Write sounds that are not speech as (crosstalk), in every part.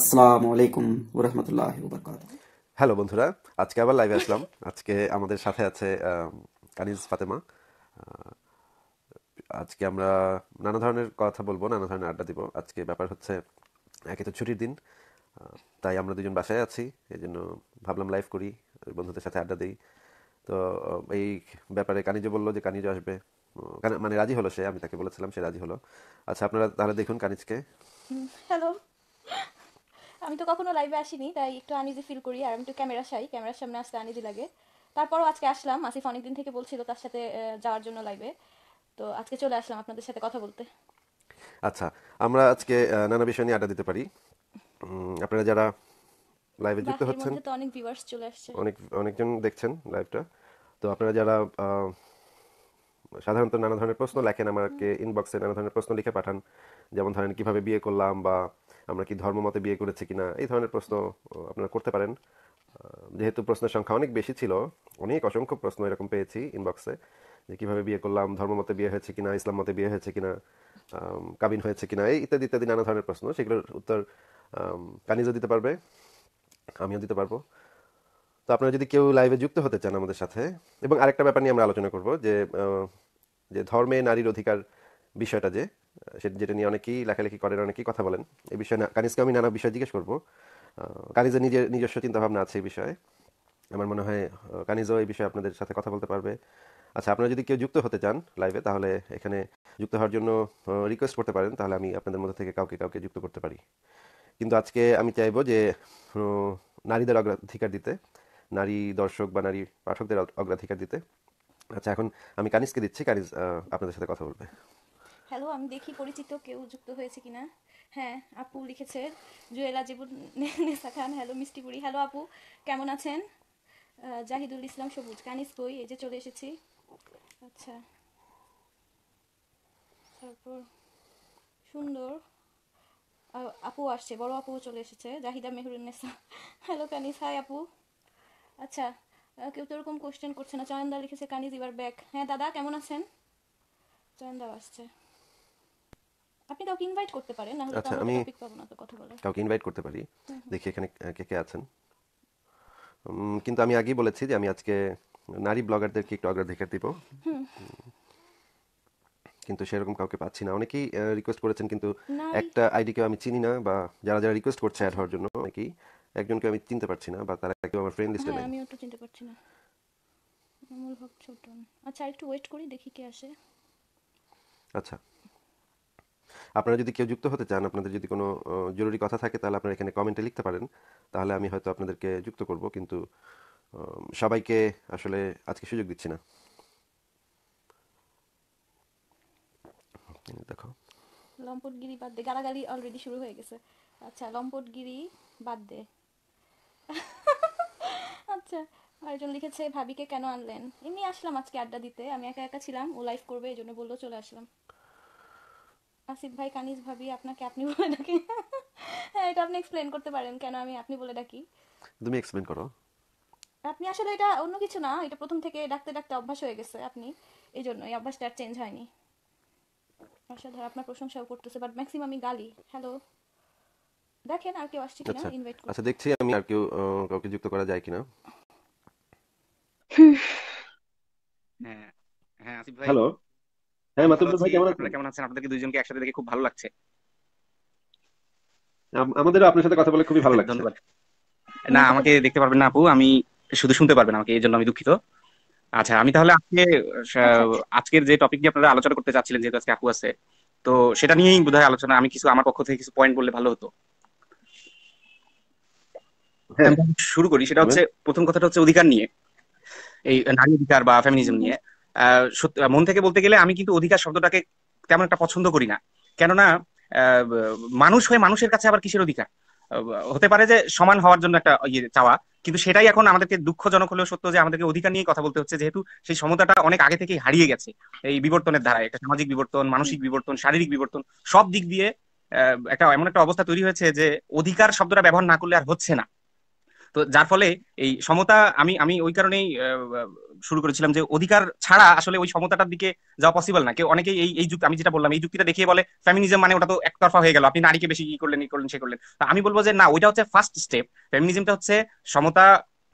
আসসালামু আলাইকুম হ্যালো বন্ধুরা আজকে আবার লাইভে আসলাম আজকে আমাদের সাথে আছে কানিজ ফাতেমা আজকে আমরা নানা ধরনের কথা বলবো নানা ধরনের আড্ডা দিব আজকে ব্যাপার হচ্ছে একে তো ছুটির দিন তাই আমরা দুজন বাসায় আছি এই জন্য ভাবলাম লাইভ করি বন্ধুদের সাথে আড্ডা দিই তো এই ব্যাপারে কানিজ বললো যে কানিজ আসবে মানে রাজি হলো সে আমি তাকে বলেছিলাম সে রাজি হলো আচ্ছা আপনারা তাহলে দেখুন কানিজকে হ্যালো আমি তো কখনো লাইভে আসিনি তাই একটু আনিজি ফিল করি আর আমি একটু ক্যামেরা চাই ক্যামেরার সামনে আসতে আনিজি লাগে তারপরও আজকে আসলাম আসিফ অনেকদিন থেকে বলছিল তার সাথে যাওয়ার জন্য লাইভে তো আজকে চলে আসলাম আপনাদের সাথে কথা বলতে আচ্ছা আমরা আজকে নানা বিষয় নিয়ে আড্ডা দিতে পারি আপনারা যারা লাইভে যুক্ত হচ্ছেন তো অনেক ভিউয়ার্স চলে আসছে অনেক অনেকজন দেখছেন লাইভটা তো আপনারা যারা সাধারণত নানা ধরনের প্রশ্ন লেখেন আমাকে ইনবক্সে নানা ধরনের প্রশ্ন লিখে পাঠান যেমন ধরেন কিভাবে বিয়ে করলাম বা আমরা কি ধর্মমতে বিয়ে করেছি না এই ধরনের প্রশ্ন আপনারা করতে পারেন যেহেতু প্রশ্নের সংখ্যা অনেক বেশি ছিল অনেক অসংখ্য প্রশ্ন এরকম পেয়েছি ইনবক্সে যে কীভাবে বিয়ে করলাম ধর্মমতে বিয়ে হয়েছে কিনা ইসলাম মতে বিয়ে হয়েছে কিনা কাবিন হয়েছে কিনা এই ইত্যাদি ইত্যাদি নানা ধরনের প্রশ্ন সেগুলোর উত্তর কানিজও দিতে পারবে আমিও দিতে পারবো তো আপনারা যদি কেউ লাইভে যুক্ত হতে চান আমাদের সাথে এবং আরেকটা ব্যাপার নিয়ে আমরা আলোচনা করব যে যে ধর্মে নারীর অধিকার বিষয়টা যে সেটা যেটা নিয়ে অনেকেই লেখালেখি করেন অনেকেই কথা বলেন এই বিষয়ে কানিজকে আমি নানা বিষয় জিজ্ঞেস করবো কানিজের নিজের নিজস্ব চিন্তাভাবনা আছে এই বিষয়ে আমার মনে হয় কানিজও এই বিষয়ে আপনাদের সাথে কথা বলতে পারবে আচ্ছা আপনারা যদি কেউ যুক্ত হতে চান লাইভে তাহলে এখানে যুক্ত হওয়ার জন্য রিকোয়েস্ট করতে পারেন তাহলে আমি আপনাদের মধ্যে থেকে কাউকে কাউকে যুক্ত করতে পারি কিন্তু আজকে আমি চাইবো যে নারীদের অগ্রাধিকার দিতে নারী দর্শক বা নারী পাঠকদের অগ্রাধিকার দিতে আচ্ছা এখন আমি কানিজকে দিচ্ছি কানিজ আপনাদের সাথে কথা বলবে হ্যালো আমি দেখি পরিচিত কেউ যুক্ত হয়েছে কিনা হ্যাঁ আপু লিখেছে জুয়েলা জিবুর নেসা খান হ্যালো মিষ্টিপুরি হ্যালো আপু কেমন আছেন জাহিদুল ইসলাম সবুজ কানিস বই এই যে চলে এসেছি আচ্ছা তারপর সুন্দর আপু আসছে বড় আপু চলে এসেছে জাহিদা মেহরুন্নেসা হ্যালো কানিস হাই আপু আচ্ছা কেউ তো ওরকম কোশ্চেন করছে না চয়নদা লিখেছে কানিজ ইভার ব্যাক হ্যাঁ দাদা কেমন আছেন চয়নদাও আসছে আপনি কাউকে ইনভাইট করতে পারেন না হলে আচ্ছা আমি টপিক পাবো না তো কথা বলে কাউকে ইনভাইট করতে পারি দেখি এখানে কে কে আছেন কিন্তু আমি আগেই বলেছি যে আমি আজকে নারী ব্লগারদেরকে একটু অগ্রাধিকার দিব কিন্তু সেরকম কাউকে পাচ্ছি না অনেকেই রিকোয়েস্ট করেছেন কিন্তু একটা আইডি কেউ আমি চিনি না বা যারা যারা রিকোয়েস্ট করছে অ্যাড হওয়ার জন্য অনেকেই একজনকে আমি চিনতে পারছি না বা তারা কেউ আমার ফ্রেন্ড হ্যাঁ, লিস্টে নেই আমি ওটা চিনতে পারছি না আমল হক ছোট আচ্ছা একটু ওয়েট করি দেখি কে আসে আচ্ছা আপনারা যদি কেউ যুক্ত হতে চান আপনাদের যদি কোনো জরুরি কথা থাকে তাহলে আপনারা এখানে কমেন্টে লিখতে পারেন তাহলে আমি হয়তো আপনাদেরকে যুক্ত করব কিন্তু সবাইকে আসলে আজকে সুযোগ দিচ্ছি না দেখো লম্পটগিরি বাদ দে গালাগালি অলরেডি শুরু হয়ে গেছে আচ্ছা লম্পটগিরি বাদ দে (laughs) আচ্ছা আরেকজন লিখেছে ভাবিকে কেন আনলেন এমনি আসলাম আজকে আড্ডা দিতে আমি একা একা ছিলাম ও লাইভ করবে এই জন্য বললো চলে আসলাম আসিফ ভাই কানিস ভাবি আপনাকে আপনি বলে ডাকি হ্যাঁ এটা আপনি এক্সপ্লেন করতে পারেন কেন আমি আপনি বলে ডাকি তুমি এক্সপ্লেন করো আপনি আসলে এটা অন্য কিছু না এটা প্রথম থেকে ডাকতে ডাকতে অভ্যাস হয়ে গেছে আপনি এই জন্য এই অভ্যাসটা আর চেঞ্জ হয়নি ধর আপনার প্রশংসাও করতেছে বাট ম্যাক্সিমাম আমি গালি হ্যালো দেখেন আর কেউ আসছে কিনা ইনভাইট আচ্ছা, করুন আচ্ছা দেখছি আমি আর কেউ কাউকে যুক্ত করা যায় কিনা হ্যাঁ হ্যাঁ আসিফ ভাই হ্যালো হ্যাঁ মাতুব্বর ভাই কেমন আছেন কেমন আছেন দুইজনকে একসাথে দেখে খুব ভালো লাগছে আমাদেরও আপনার সাথে কথা বলে খুবই ভালো হ্যাঁ, লাগছে ধন্যবাদ না আমাকে দেখতে পারবেন না আপু আমি শুধু শুনতে পারবেন আমাকে এই জন্য আমি দুঃখিত আচ্ছা আমি তাহলে আজকে আচ্ছা, আচ্ছা। আজকের যে টপিক নিয়ে আপনারা আলোচনা করতে চাচ্ছিলেন যেহেতু আজকে আপু আছে তো সেটা নিয়েই বোধহয় আলোচনা আমি কিছু আমার পক্ষ থেকে কিছু পয়েন্ট বললে ভালো হতো হ্যাঁ। শুরু করি সেটা হচ্ছে প্রথম কথাটা হচ্ছে অধিকার নিয়ে এই নারী অধিকার বা ফেমিনিজম নিয়ে মন থেকে বলতে গেলে আমি কিন্তু অধিকার শব্দটাকে তেমন একটা পছন্দ করি না কেননা মানুষ হয়ে মানুষের কাছে আবার কিসের অধিকার হতে পারে যে সমান হওয়ার জন্য একটা ইয়ে চাওয়া কিন্তু সেটাই এখন আমাদেরকে দুঃখজনক হলেও সত্য যে আমাদেরকে অধিকার নিয়ে কথা বলতে হচ্ছে যেহেতু সেই সমতাটা অনেক আগে থেকেই হারিয়ে গেছে এই বিবর্তনের দ্বারা একটা সামাজিক বিবর্তন মানসিক বিবর্তন শারীরিক বিবর্তন সব দিক দিয়ে একটা এমন একটা অবস্থা তৈরি হয়েছে যে অধিকার শব্দটা ব্যবহার না করলে আর হচ্ছে না তো যার ফলে এই সমতা আমি আমি ওই কারণেই শুরু করেছিলাম যে অধিকার ছাড়া আসলে ওই সমতাটার দিকে যাওয়া পসিবল না কেউ অনেকেই এই এই যুক্তি আমি যেটা বললাম এই যুক্তিটা দেখিয়ে বলে ফ্যামিনিজম মানে ওটা তো একতরফা হয়ে গেল আপনি নারীকে বেশি ই করলেন ই করলেন সে করলেন তো আমি বলবো যে না ওইটা হচ্ছে ফার্স্ট স্টেপ ফ্যামিনিজমটা হচ্ছে সমতা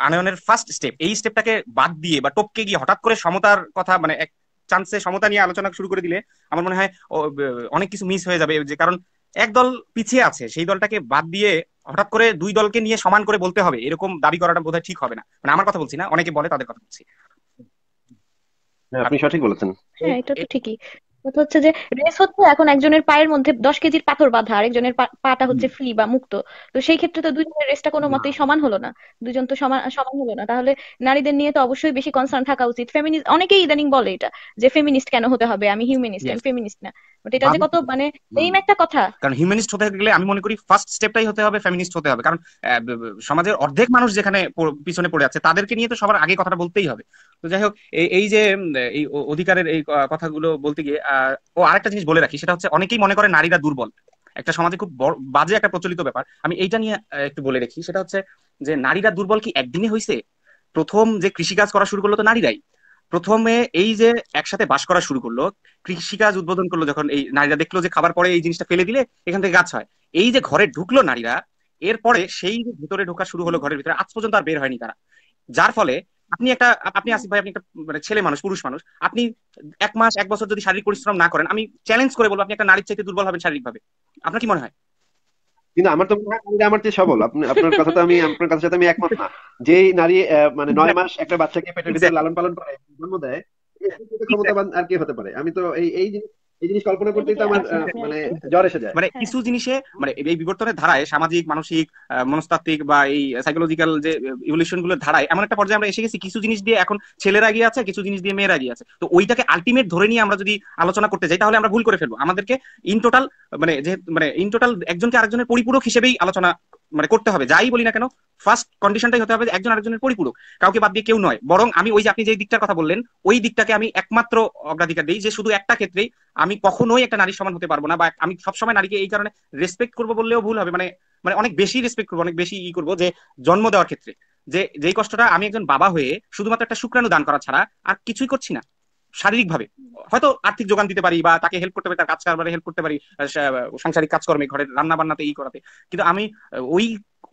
আনয়নের ফার্স্ট স্টেপ এই স্টেপটাকে বাদ দিয়ে বা টপকে গিয়ে হঠাৎ করে সমতার কথা মানে এক চান্সে সমতা নিয়ে আলোচনা শুরু করে দিলে আমার মনে হয় অনেক কিছু মিস হয়ে যাবে যে কারণ এক দল পিছিয়ে আছে সেই দলটাকে বাদ দিয়ে হঠাৎ করে দুই দলকে নিয়ে সমান করে বলতে হবে এরকম দাবি করাটা বোধহয় ঠিক হবে না মানে আমার কথা বলছি না অনেকে বলে তাদের কথা বলছি হ্যাঁ, আপনি সঠিক বলেছেন হ্যাঁ এটা তো ঠিকই কথা হচ্ছে যে রেস হচ্ছে এখন একজনের পায়ের মধ্যে দশ কেজির পাথর বাঁধা আরেকজনের পাটা হচ্ছে ফ্রি বা মুক্ত তো সেই ক্ষেত্রে তো দুজনের রেসটা কোনো মতেই সমান হলো না দুজন তো সমান সমান হলো না তাহলে নারীদের নিয়ে তো অবশ্যই বেশি কনসার্ন থাকা উচিত ফেমিনিস্ট অনেকেই ইদানিং বলে এটা যে ফেমিনিস্ট কেন হতে হবে আমি হিউম্যানিস্ট আমি ফেমিনিস্ট না বাট এটা যে কত মানে এইম একটা কথা কারণ হিউম্যানিস্ট হতে গেলে আমি মনে করি ফার্স্ট স্টেপটাই হতে হবে ফেমিনিস্ট হতে হবে কারণ সমাজের অর্ধেক মানুষ যেখানে পিছনে পড়ে আছে তাদেরকে নিয়ে তো সবার আগে কথাটা বলতেই হবে তো যাই হোক এই যে এই অধিকারের এই কথাগুলো বলতে গিয়ে ও আরেকটা জিনিস বলে রাখি সেটা হচ্ছে অনেকেই মনে করে নারীরা দুর্বল একটা সমাজে খুব বাজে একটা প্রচলিত ব্যাপার আমি এইটা নিয়ে একটু বলে রাখি সেটা হচ্ছে যে নারীরা দুর্বল কি একদিনে হয়েছে প্রথম যে কৃষিকাজ করা শুরু করলো তো নারীরাই প্রথমে এই যে একসাথে বাস করা শুরু করলো কৃষিকাজ উদ্বোধন করলো যখন এই নারীরা দেখলো যে খাবার পরে এই জিনিসটা ফেলে দিলে এখান থেকে গাছ হয় এই যে ঘরে ঢুকলো নারীরা এরপরে সেই যে ভিতরে ঢোকা শুরু হলো ঘরের ভিতরে আজ পর্যন্ত আর বের হয়নি তারা যার ফলে আপনি একটা আপনি আসিফ ভাই আপনি একটা মানে ছেলে মানুষ পুরুষ মানুষ আপনি এক মাস এক বছর যদি শারীরিক পরিশ্রম না করেন আমি চ্যালেঞ্জ করে বলবো আপনি একটা নারীর চাইতে দুর্বল হবেন শারীরিকভাবে আপনার কি মনে হয় কিন্তু আমার তো মনে হয় আমার চেয়ে সবল আপনি আপনার কথা তো আমি আপনার কথার সাথে আমি একমত না যে নারী মানে নয় মাস একটা বাচ্চাকে পেটের ভিতরে লালন পালন করে জন্ম দেয় ক্ষমতাবান আর কি হতে পারে আমি তো এই এই জিনিস এই জিনিস কল্পনা তো আমার আচ্ছা, আচ্ছা। মানে জ্বর এসে যায় মানে হ্যাঁ। কিছু জিনিসে মানে এই বিবর্তনের ধারায় সামাজিক মানসিক মনস্তাত্ত্বিক বা এই সাইকোলজিক্যাল যে ইভলিউশন ধারায় এমন একটা পর্যায়ে আমরা এসে গেছি কিছু জিনিস দিয়ে এখন ছেলেরা গিয়ে আছে কিছু জিনিস দিয়ে মেয়েরা এগিয়ে আছে তো ওইটাকে আলটিমেট ধরে নিয়ে আমরা যদি আলোচনা করতে যাই তাহলে আমরা ভুল করে ফেলবো আমাদেরকে ইন টোটাল মানে যে মানে ইন টোটাল একজনকে আরেকজনের পরিপূরক হিসেবেই আলোচনা মানে করতে হবে যাই বলি না কেন ফার্স্ট কন্ডিশনটাই হতে হবে একজন আরেকজনের পরিপূরক কাউকে বাদ দিয়ে কেউ নয় বরং আমি ওই যে আপনি যে দিকটার কথা বললেন ওই দিকটাকে আমি একমাত্র অগ্রাধিকার দিই যে শুধু একটা ক্ষেত্রেই আমি কখনোই একটা নারীর সমান হতে পারবো না বা আমি সবসময় নারীকে এই কারণে রেসপেক্ট করবো বললেও ভুল হবে মানে মানে অনেক বেশি রেসপেক্ট করবো অনেক বেশি ই করবো যে জন্ম দেওয়ার ক্ষেত্রে যে যেই কষ্টটা আমি একজন বাবা হয়ে শুধুমাত্র একটা শুক্রাণু দান করা ছাড়া আর কিছুই করছি না শারীরিকভাবে হয়তো আর্থিক যোগান দিতে পারি বা তাকে হেল্প করতে পারি তার কাজ কারবারে হেল্প করতে পারি সাংসারিক কাজকর্মে ঘরের রান্না বান্নাতে এই করাতে কিন্তু আমি ওই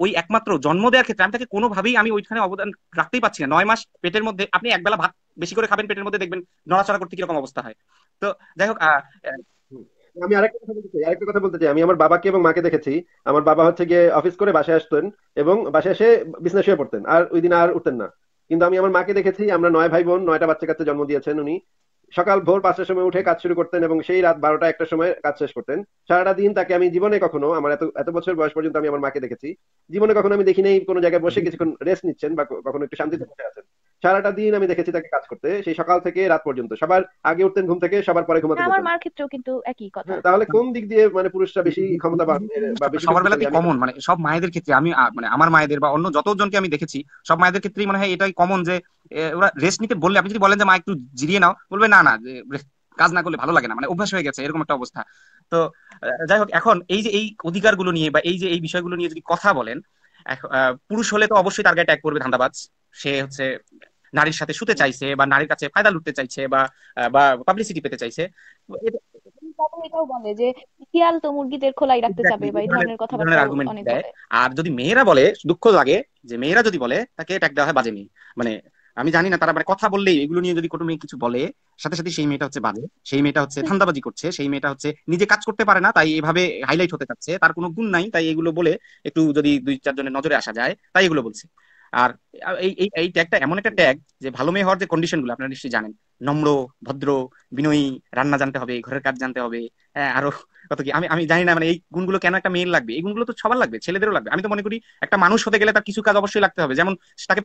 ওই একমাত্র জন্ম দেওয়ার ক্ষেত্রে আমি তাকে কোনোভাবেই আমি ওইখানে অবদান রাখতেই পারছি না নয় মাস পেটের মধ্যে আপনি এক বেলা ভাত বেশি করে খাবেন পেটের মধ্যে দেখবেন নড়াচড়া করতে কিরকম অবস্থা হয় তো যাই হোক আমি আরেকটা কথা বলতে চাই আরেকটা কথা বলতে চাই আমি আমার বাবাকে এবং মাকে দেখেছি আমার বাবা হচ্ছে গিয়ে অফিস করে বাসায় আসতেন এবং বাসায় এসে বিজনেস হয়ে পড়তেন আর ওই দিন আর উঠতেন না কিন্তু আমি আমার মাকে দেখেছি আমরা নয় ভাই বোন নয়টা বাচ্চা কাচ্চা জন্ম দিয়েছেন উনি সকাল ভোর পাঁচটার সময় উঠে কাজ শুরু করতেন এবং সেই রাত বারোটা একটা সময় কাজ শেষ করতেন সারাটা দিন তাকে আমি জীবনে কখনো আমার এত এত বছর বয়স পর্যন্ত আমি আমার মাকে দেখেছি জীবনে কখনো আমি দেখি নেই কোনো জায়গায় বসে কিছুক্ষণ রেস্ট নিচ্ছেন বা কখনো একটু শান্তিতে বসে আছেন সারাটা দিন আমি দেখেছি তাকে কাজ করতে সেই সকাল থেকে রাত পর্যন্ত সবার আগে উঠতেন ঘুম থেকে সবার পরে ঘুমাতে আমার মার ক্ষেত্রেও কিন্তু একই কথা হ্যাঁ, তাহলে কোন দিক দিয়ে মানে পুরুষরা বেশি ক্ষমতা বা বেশি সবার বেলাতে কমন মানে সব মায়েদের ক্ষেত্রে আমি মানে আমার মায়েদের বা অন্য যতজনকে আমি দেখেছি সব মায়েদের ক্ষেত্রেই মনে হয় এটাই কমন যে ওরা রেস্ট নিতে বললে আপনি যদি বলেন যে মা একটু জিরিয়ে নাও বলবে না না কাজ না করলে ভালো লাগে না মানে অভ্যাস হয়ে গেছে এরকম একটা অবস্থা তো যাই হোক এখন এই যে এই অধিকারগুলো নিয়ে বা এই যে এই বিষয়গুলো নিয়ে যদি কথা বলেন পুরুষ হলে তো অবশ্যই তার গায়ে ট্যাগ করবে ধান্দাবাজ সে হচ্ছে নারীর সাথে শুতে চাইছে বা নারীর কাছে ফায়দা লুটতে চাইছে বা বা পাবলিসিটি পেতে চাইছে আর যদি মেয়েরা বলে দুঃখ লাগে যে মেয়েরা যদি বলে তাকে দেওয়া হয় বাজে মেয়ে মানে আমি জানি না তারা মানে কথা বললেই এগুলো নিয়ে যদি কোনো মেয়ে কিছু বলে সাথে সাথে সেই মেয়েটা হচ্ছে বাজে সেই মেয়েটা হচ্ছে ধান্দাবাজি করছে সেই মেয়েটা হচ্ছে নিজে কাজ করতে পারে না তাই এভাবে হাইলাইট হতে চাচ্ছে তার কোনো গুণ নাই তাই এগুলো বলে একটু যদি দুই চারজনের নজরে আসা যায় তাই এগুলো বলছে আর এই এই ট্যাগটা এমন একটা ট্যাগ যে ভালো মেয়ে হওয়ার যে গুলো আপনারা নিশ্চয়ই জানেন নম্র ভদ্র বিনয়ী রান্না জানতে হবে ঘরের কাজ জানতে হবে হ্যাঁ আরো কত কি আমি আমি জানি না মানে এই গুণগুলো কেন একটা মেয়ের লাগবে এই গুণগুলো তো সবার লাগবে ছেলেদেরও লাগবে আমি তো মনে করি একটা মানুষ হতে গেলে তার কিছু কাজ অবশ্যই লাগতে হবে যেমন তাকে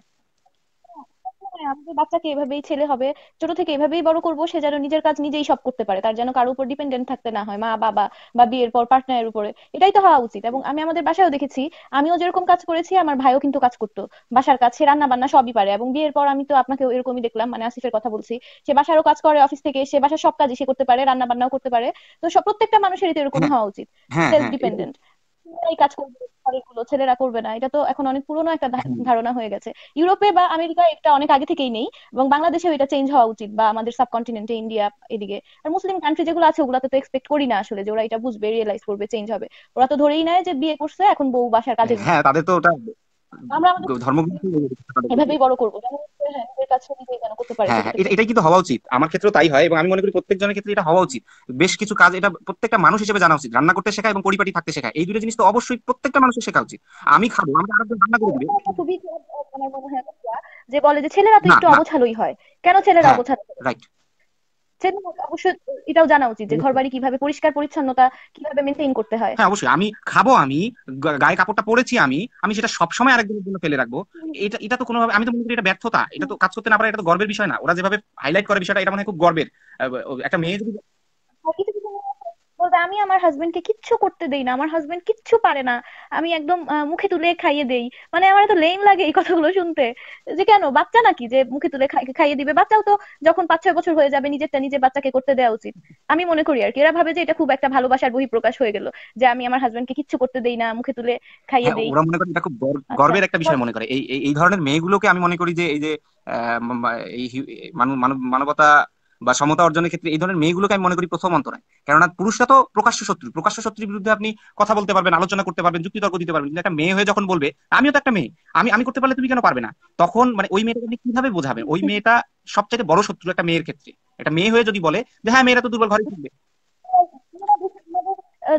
আমাদের বাচ্চাকে এভাবেই ছেলে হবে ছোট থেকে এভাবেই বড় করব সে যেন নিজের কাজ নিজেই সব করতে পারে তার যেন কারোর উপর ডিপেন্ডেন্ট থাকতে না হয় মা বাবা বা বিয়ের পর পার্টনারের উপরে এটাই তো হওয়া উচিত এবং আমি আমাদের বাসায়ও দেখেছি আমিও যেরকম কাজ করেছি আমার ভাইও কিন্তু কাজ করতো বাসার কাজ সে রান্না বান্না সবই পারে এবং বিয়ের পর আমি তো আপনাকে এরকমই দেখলাম মানে আসিফের কথা বলছি সে বাসারও কাজ করে অফিস থেকে সে বাসার সব কাজই সে করতে পারে রান্না বান্নাও করতে পারে তো সব প্রত্যেকটা মানুষেরই তো এরকম হ্যাঁ, হওয়া উচিত সেলফ হ্যাঁ, ডিপেন্ডেন্ট হ্যাঁ, এই কাজ করবে গুলো ছেলেরা করবে না এটা তো এখন অনেক পুরনো একটা ধারণা হয়ে গেছে ইউরোপে বা আমেরিকায় এটা অনেক আগে থেকেই নেই এবং বাংলাদেশেও এটা চেঞ্জ হওয়া উচিত বা আমাদের সাবকন্টিনেন্টে ইন্ডিয়া এদিকে আর মুসলিম কান্ট্রি যেগুলো আছে ওগুলাতে তো এক্সপেক্ট করি না আসলে যে ওরা এটা বুঝবে রিয়েলাইজ করবে চেঞ্জ হবে ওরা তো ধরেই নেয় যে বিয়ে করছে এখন বউ বাসার কাজে হ্যাঁ তাদের তো ওটা হ্যাঁ, হ্যাঁ, হ্যাঁ, তাই এবং আমি প্রত্যেকজনের ক্ষেত্রে এটা হওয়া উচিত বেশ কিছু কাজ এটা প্রত্যেকটা মানুষ হিসেবে জানা উচিত রান্না করতে এবং থাকতে দুটো জিনিস তো অবশ্যই প্রত্যেকটা মানুষের শেখা উচিত আমি খাবো আমি রান্না মানে ছেলেরা তো একটু অগোছালোই হয় কেন ছেলেরা অগোছালো অবশ্যই এটাও জানা উচিত যে ঘর বাড়ি কিভাবে পরিষ্কার পরিচ্ছন্নতা কিভাবে মেনটেন করতে হয় হ্যাঁ অবশ্যই আমি খাবো আমি গায়ে কাপড়টা পরেছি আমি আমি সেটা সবসময় আরেকজনের জন্য ফেলে রাখবো এটা এটা তো কোনোভাবে আমি তো মনে করি এটা ব্যর্থতা এটা তো কাজ করতে না পারে এটা তো গর্বের বিষয় না ওরা যেভাবে হাইলাইট করে বিষয়টা এটা মানে খুব গর্বের একটা মেয়ে যদি হ্যাঁ, বলবে আমি আমার হাজবেন্ডকে কিচ্ছু করতে দেই না আমার হাজবেন্ড কিচ্ছু পারে না আমি একদম মুখে তুলে খাইয়ে দেই মানে আমার এত লেম লাগে এই কথাগুলো শুনতে যে কেন বাচ্চা নাকি যে মুখে তুলে খাইয়ে দিবে বাচ্চাও তো যখন পাঁচ ছয় বছর হয়ে যাবে নিজেরটা নিজের বাচ্চাকে করতে দেওয়া উচিত আমি মনে করি আর কি এরা ভাবে যে এটা খুব একটা ভালোবাসার বহিঃপ্রকাশ হয়ে গেল যে আমি আমার হাজবেন্ডকে কিচ্ছু করতে দেই না মুখে তুলে খাইয়ে হ্যাঁ, দেই ওরা মনে করে এটা খুব আচ্ছা, গর্বের একটা বিষয় মনে করে এই এই ধরনের মেয়েগুলোকে আমি মনে করি যে এই যে মানবতা বা সমতা অর্জনের ক্ষেত্রে এই ধরনের মেয়েগুলোকে আমি মনে করি প্রথম অন্তরায় কেননা পুরুষরা তো প্রকাশ্য শত্রু প্রকাশ্য শত্রুর বিরুদ্ধে আপনি কথা বলতে পারবেন আলোচনা করতে পারবেন যুক্তিতর্ক দিতে পারবেন কিন্তু একটা মেয়ে হয়ে যখন বলবে আমিও তো একটা মেয়ে আমি আমি করতে পারলে তুমি কেন পারবে না তখন মানে ওই মেয়েটাকে আপনি কিভাবে বোঝাবেন ওই মেয়েটা সবচেয়ে বড় শত্রু একটা মেয়ের ক্ষেত্রে একটা মেয়ে হয়ে যদি বলে যে হ্যাঁ মেয়েরা তো দুর্বল ঘরে থাকবে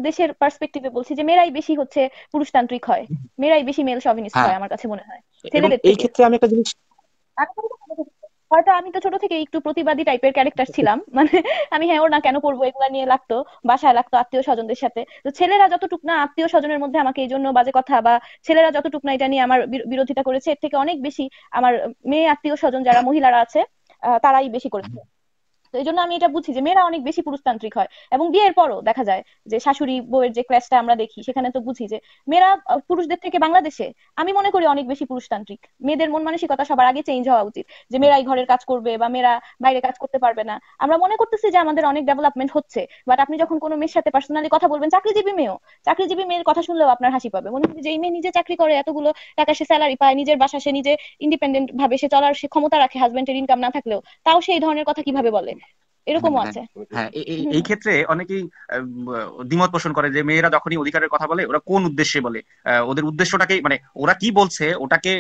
দেশের পার্সপেক্টিভে বলছি যে মেয়েরাই বেশি হচ্ছে পুরুষতান্ত্রিক হয় মেয়েরাই বেশি মেল শোভিনিস্ট হ্যাঁ। হয় আমার কাছে মনে হয় ছেলেদের এই ক্ষেত্রে আমি একটা জিনিস হয়তো আমি তো ছোট থেকে একটু প্রতিবাদী টাইপের ক্যারেক্টার ছিলাম (laughs) মানে আমি হ্যাঁ ওর না কেন করবো এগুলা নিয়ে লাগতো বাসায় লাগতো আত্মীয় স্বজনদের সাথে তো ছেলেরা যতটুক না আত্মীয় স্বজনের মধ্যে আমাকে এই জন্য বাজে কথা বা ছেলেরা যতটুক না এটা নিয়ে আমার বিরোধিতা করেছে এর থেকে অনেক বেশি আমার মেয়ে আত্মীয় স্বজন যারা মহিলারা আছে তারাই বেশি করেছে তো এই জন্য আমি এটা বুঝি যে মেয়েরা অনেক বেশি পুরুষতান্ত্রিক হয় এবং বিয়ের পরও দেখা যায় যে শাশুড়ি বউয়ের যে ক্র্যাশটা আমরা দেখি সেখানে তো বুঝি যে মেয়েরা পুরুষদের থেকে বাংলাদেশে আমি মনে করি অনেক বেশি পুরুষতান্ত্রিক মেয়েদের মন মানসিকতা সবার আগে চেঞ্জ হওয়া উচিত যে মেয়েরাই ঘরের কাজ করবে বা মেয়েরা বাইরে কাজ করতে পারবে না আমরা মনে করতেছি যে আমাদের অনেক ডেভেলপমেন্ট হচ্ছে বাট আপনি যখন কোনো মেয়ের সাথে পার্সোনালি কথা বলবেন চাকরিজীবী মেয়েও চাকরিজীবী মেয়ের কথা শুনলেও আপনার হাসি পাবে মনে হচ্ছে যে এই মেয়ে নিজে চাকরি করে এতগুলো টাকা সে স্যালারি পায় নিজের বাসা সে নিজে ইন্ডিপেন্ডেন্ট ভাবে সে চলার সে ক্ষমতা রাখে হাজবেন্ডের ইনকাম না থাকলেও তাও সেই ধরনের কথা কিভাবে বলে এরকম আছে হ্যাঁ, হ্যাঁ এই ক্ষেত্রে অনেকেই দ্বিমত পোষণ করে যে মেয়েরা যখনই অধিকারের কথা বলে ওরা কোন উদ্দেশ্যে বলে ওদের উদ্দেশ্যটাকে মানে ওরা কি বলছে ওটাকে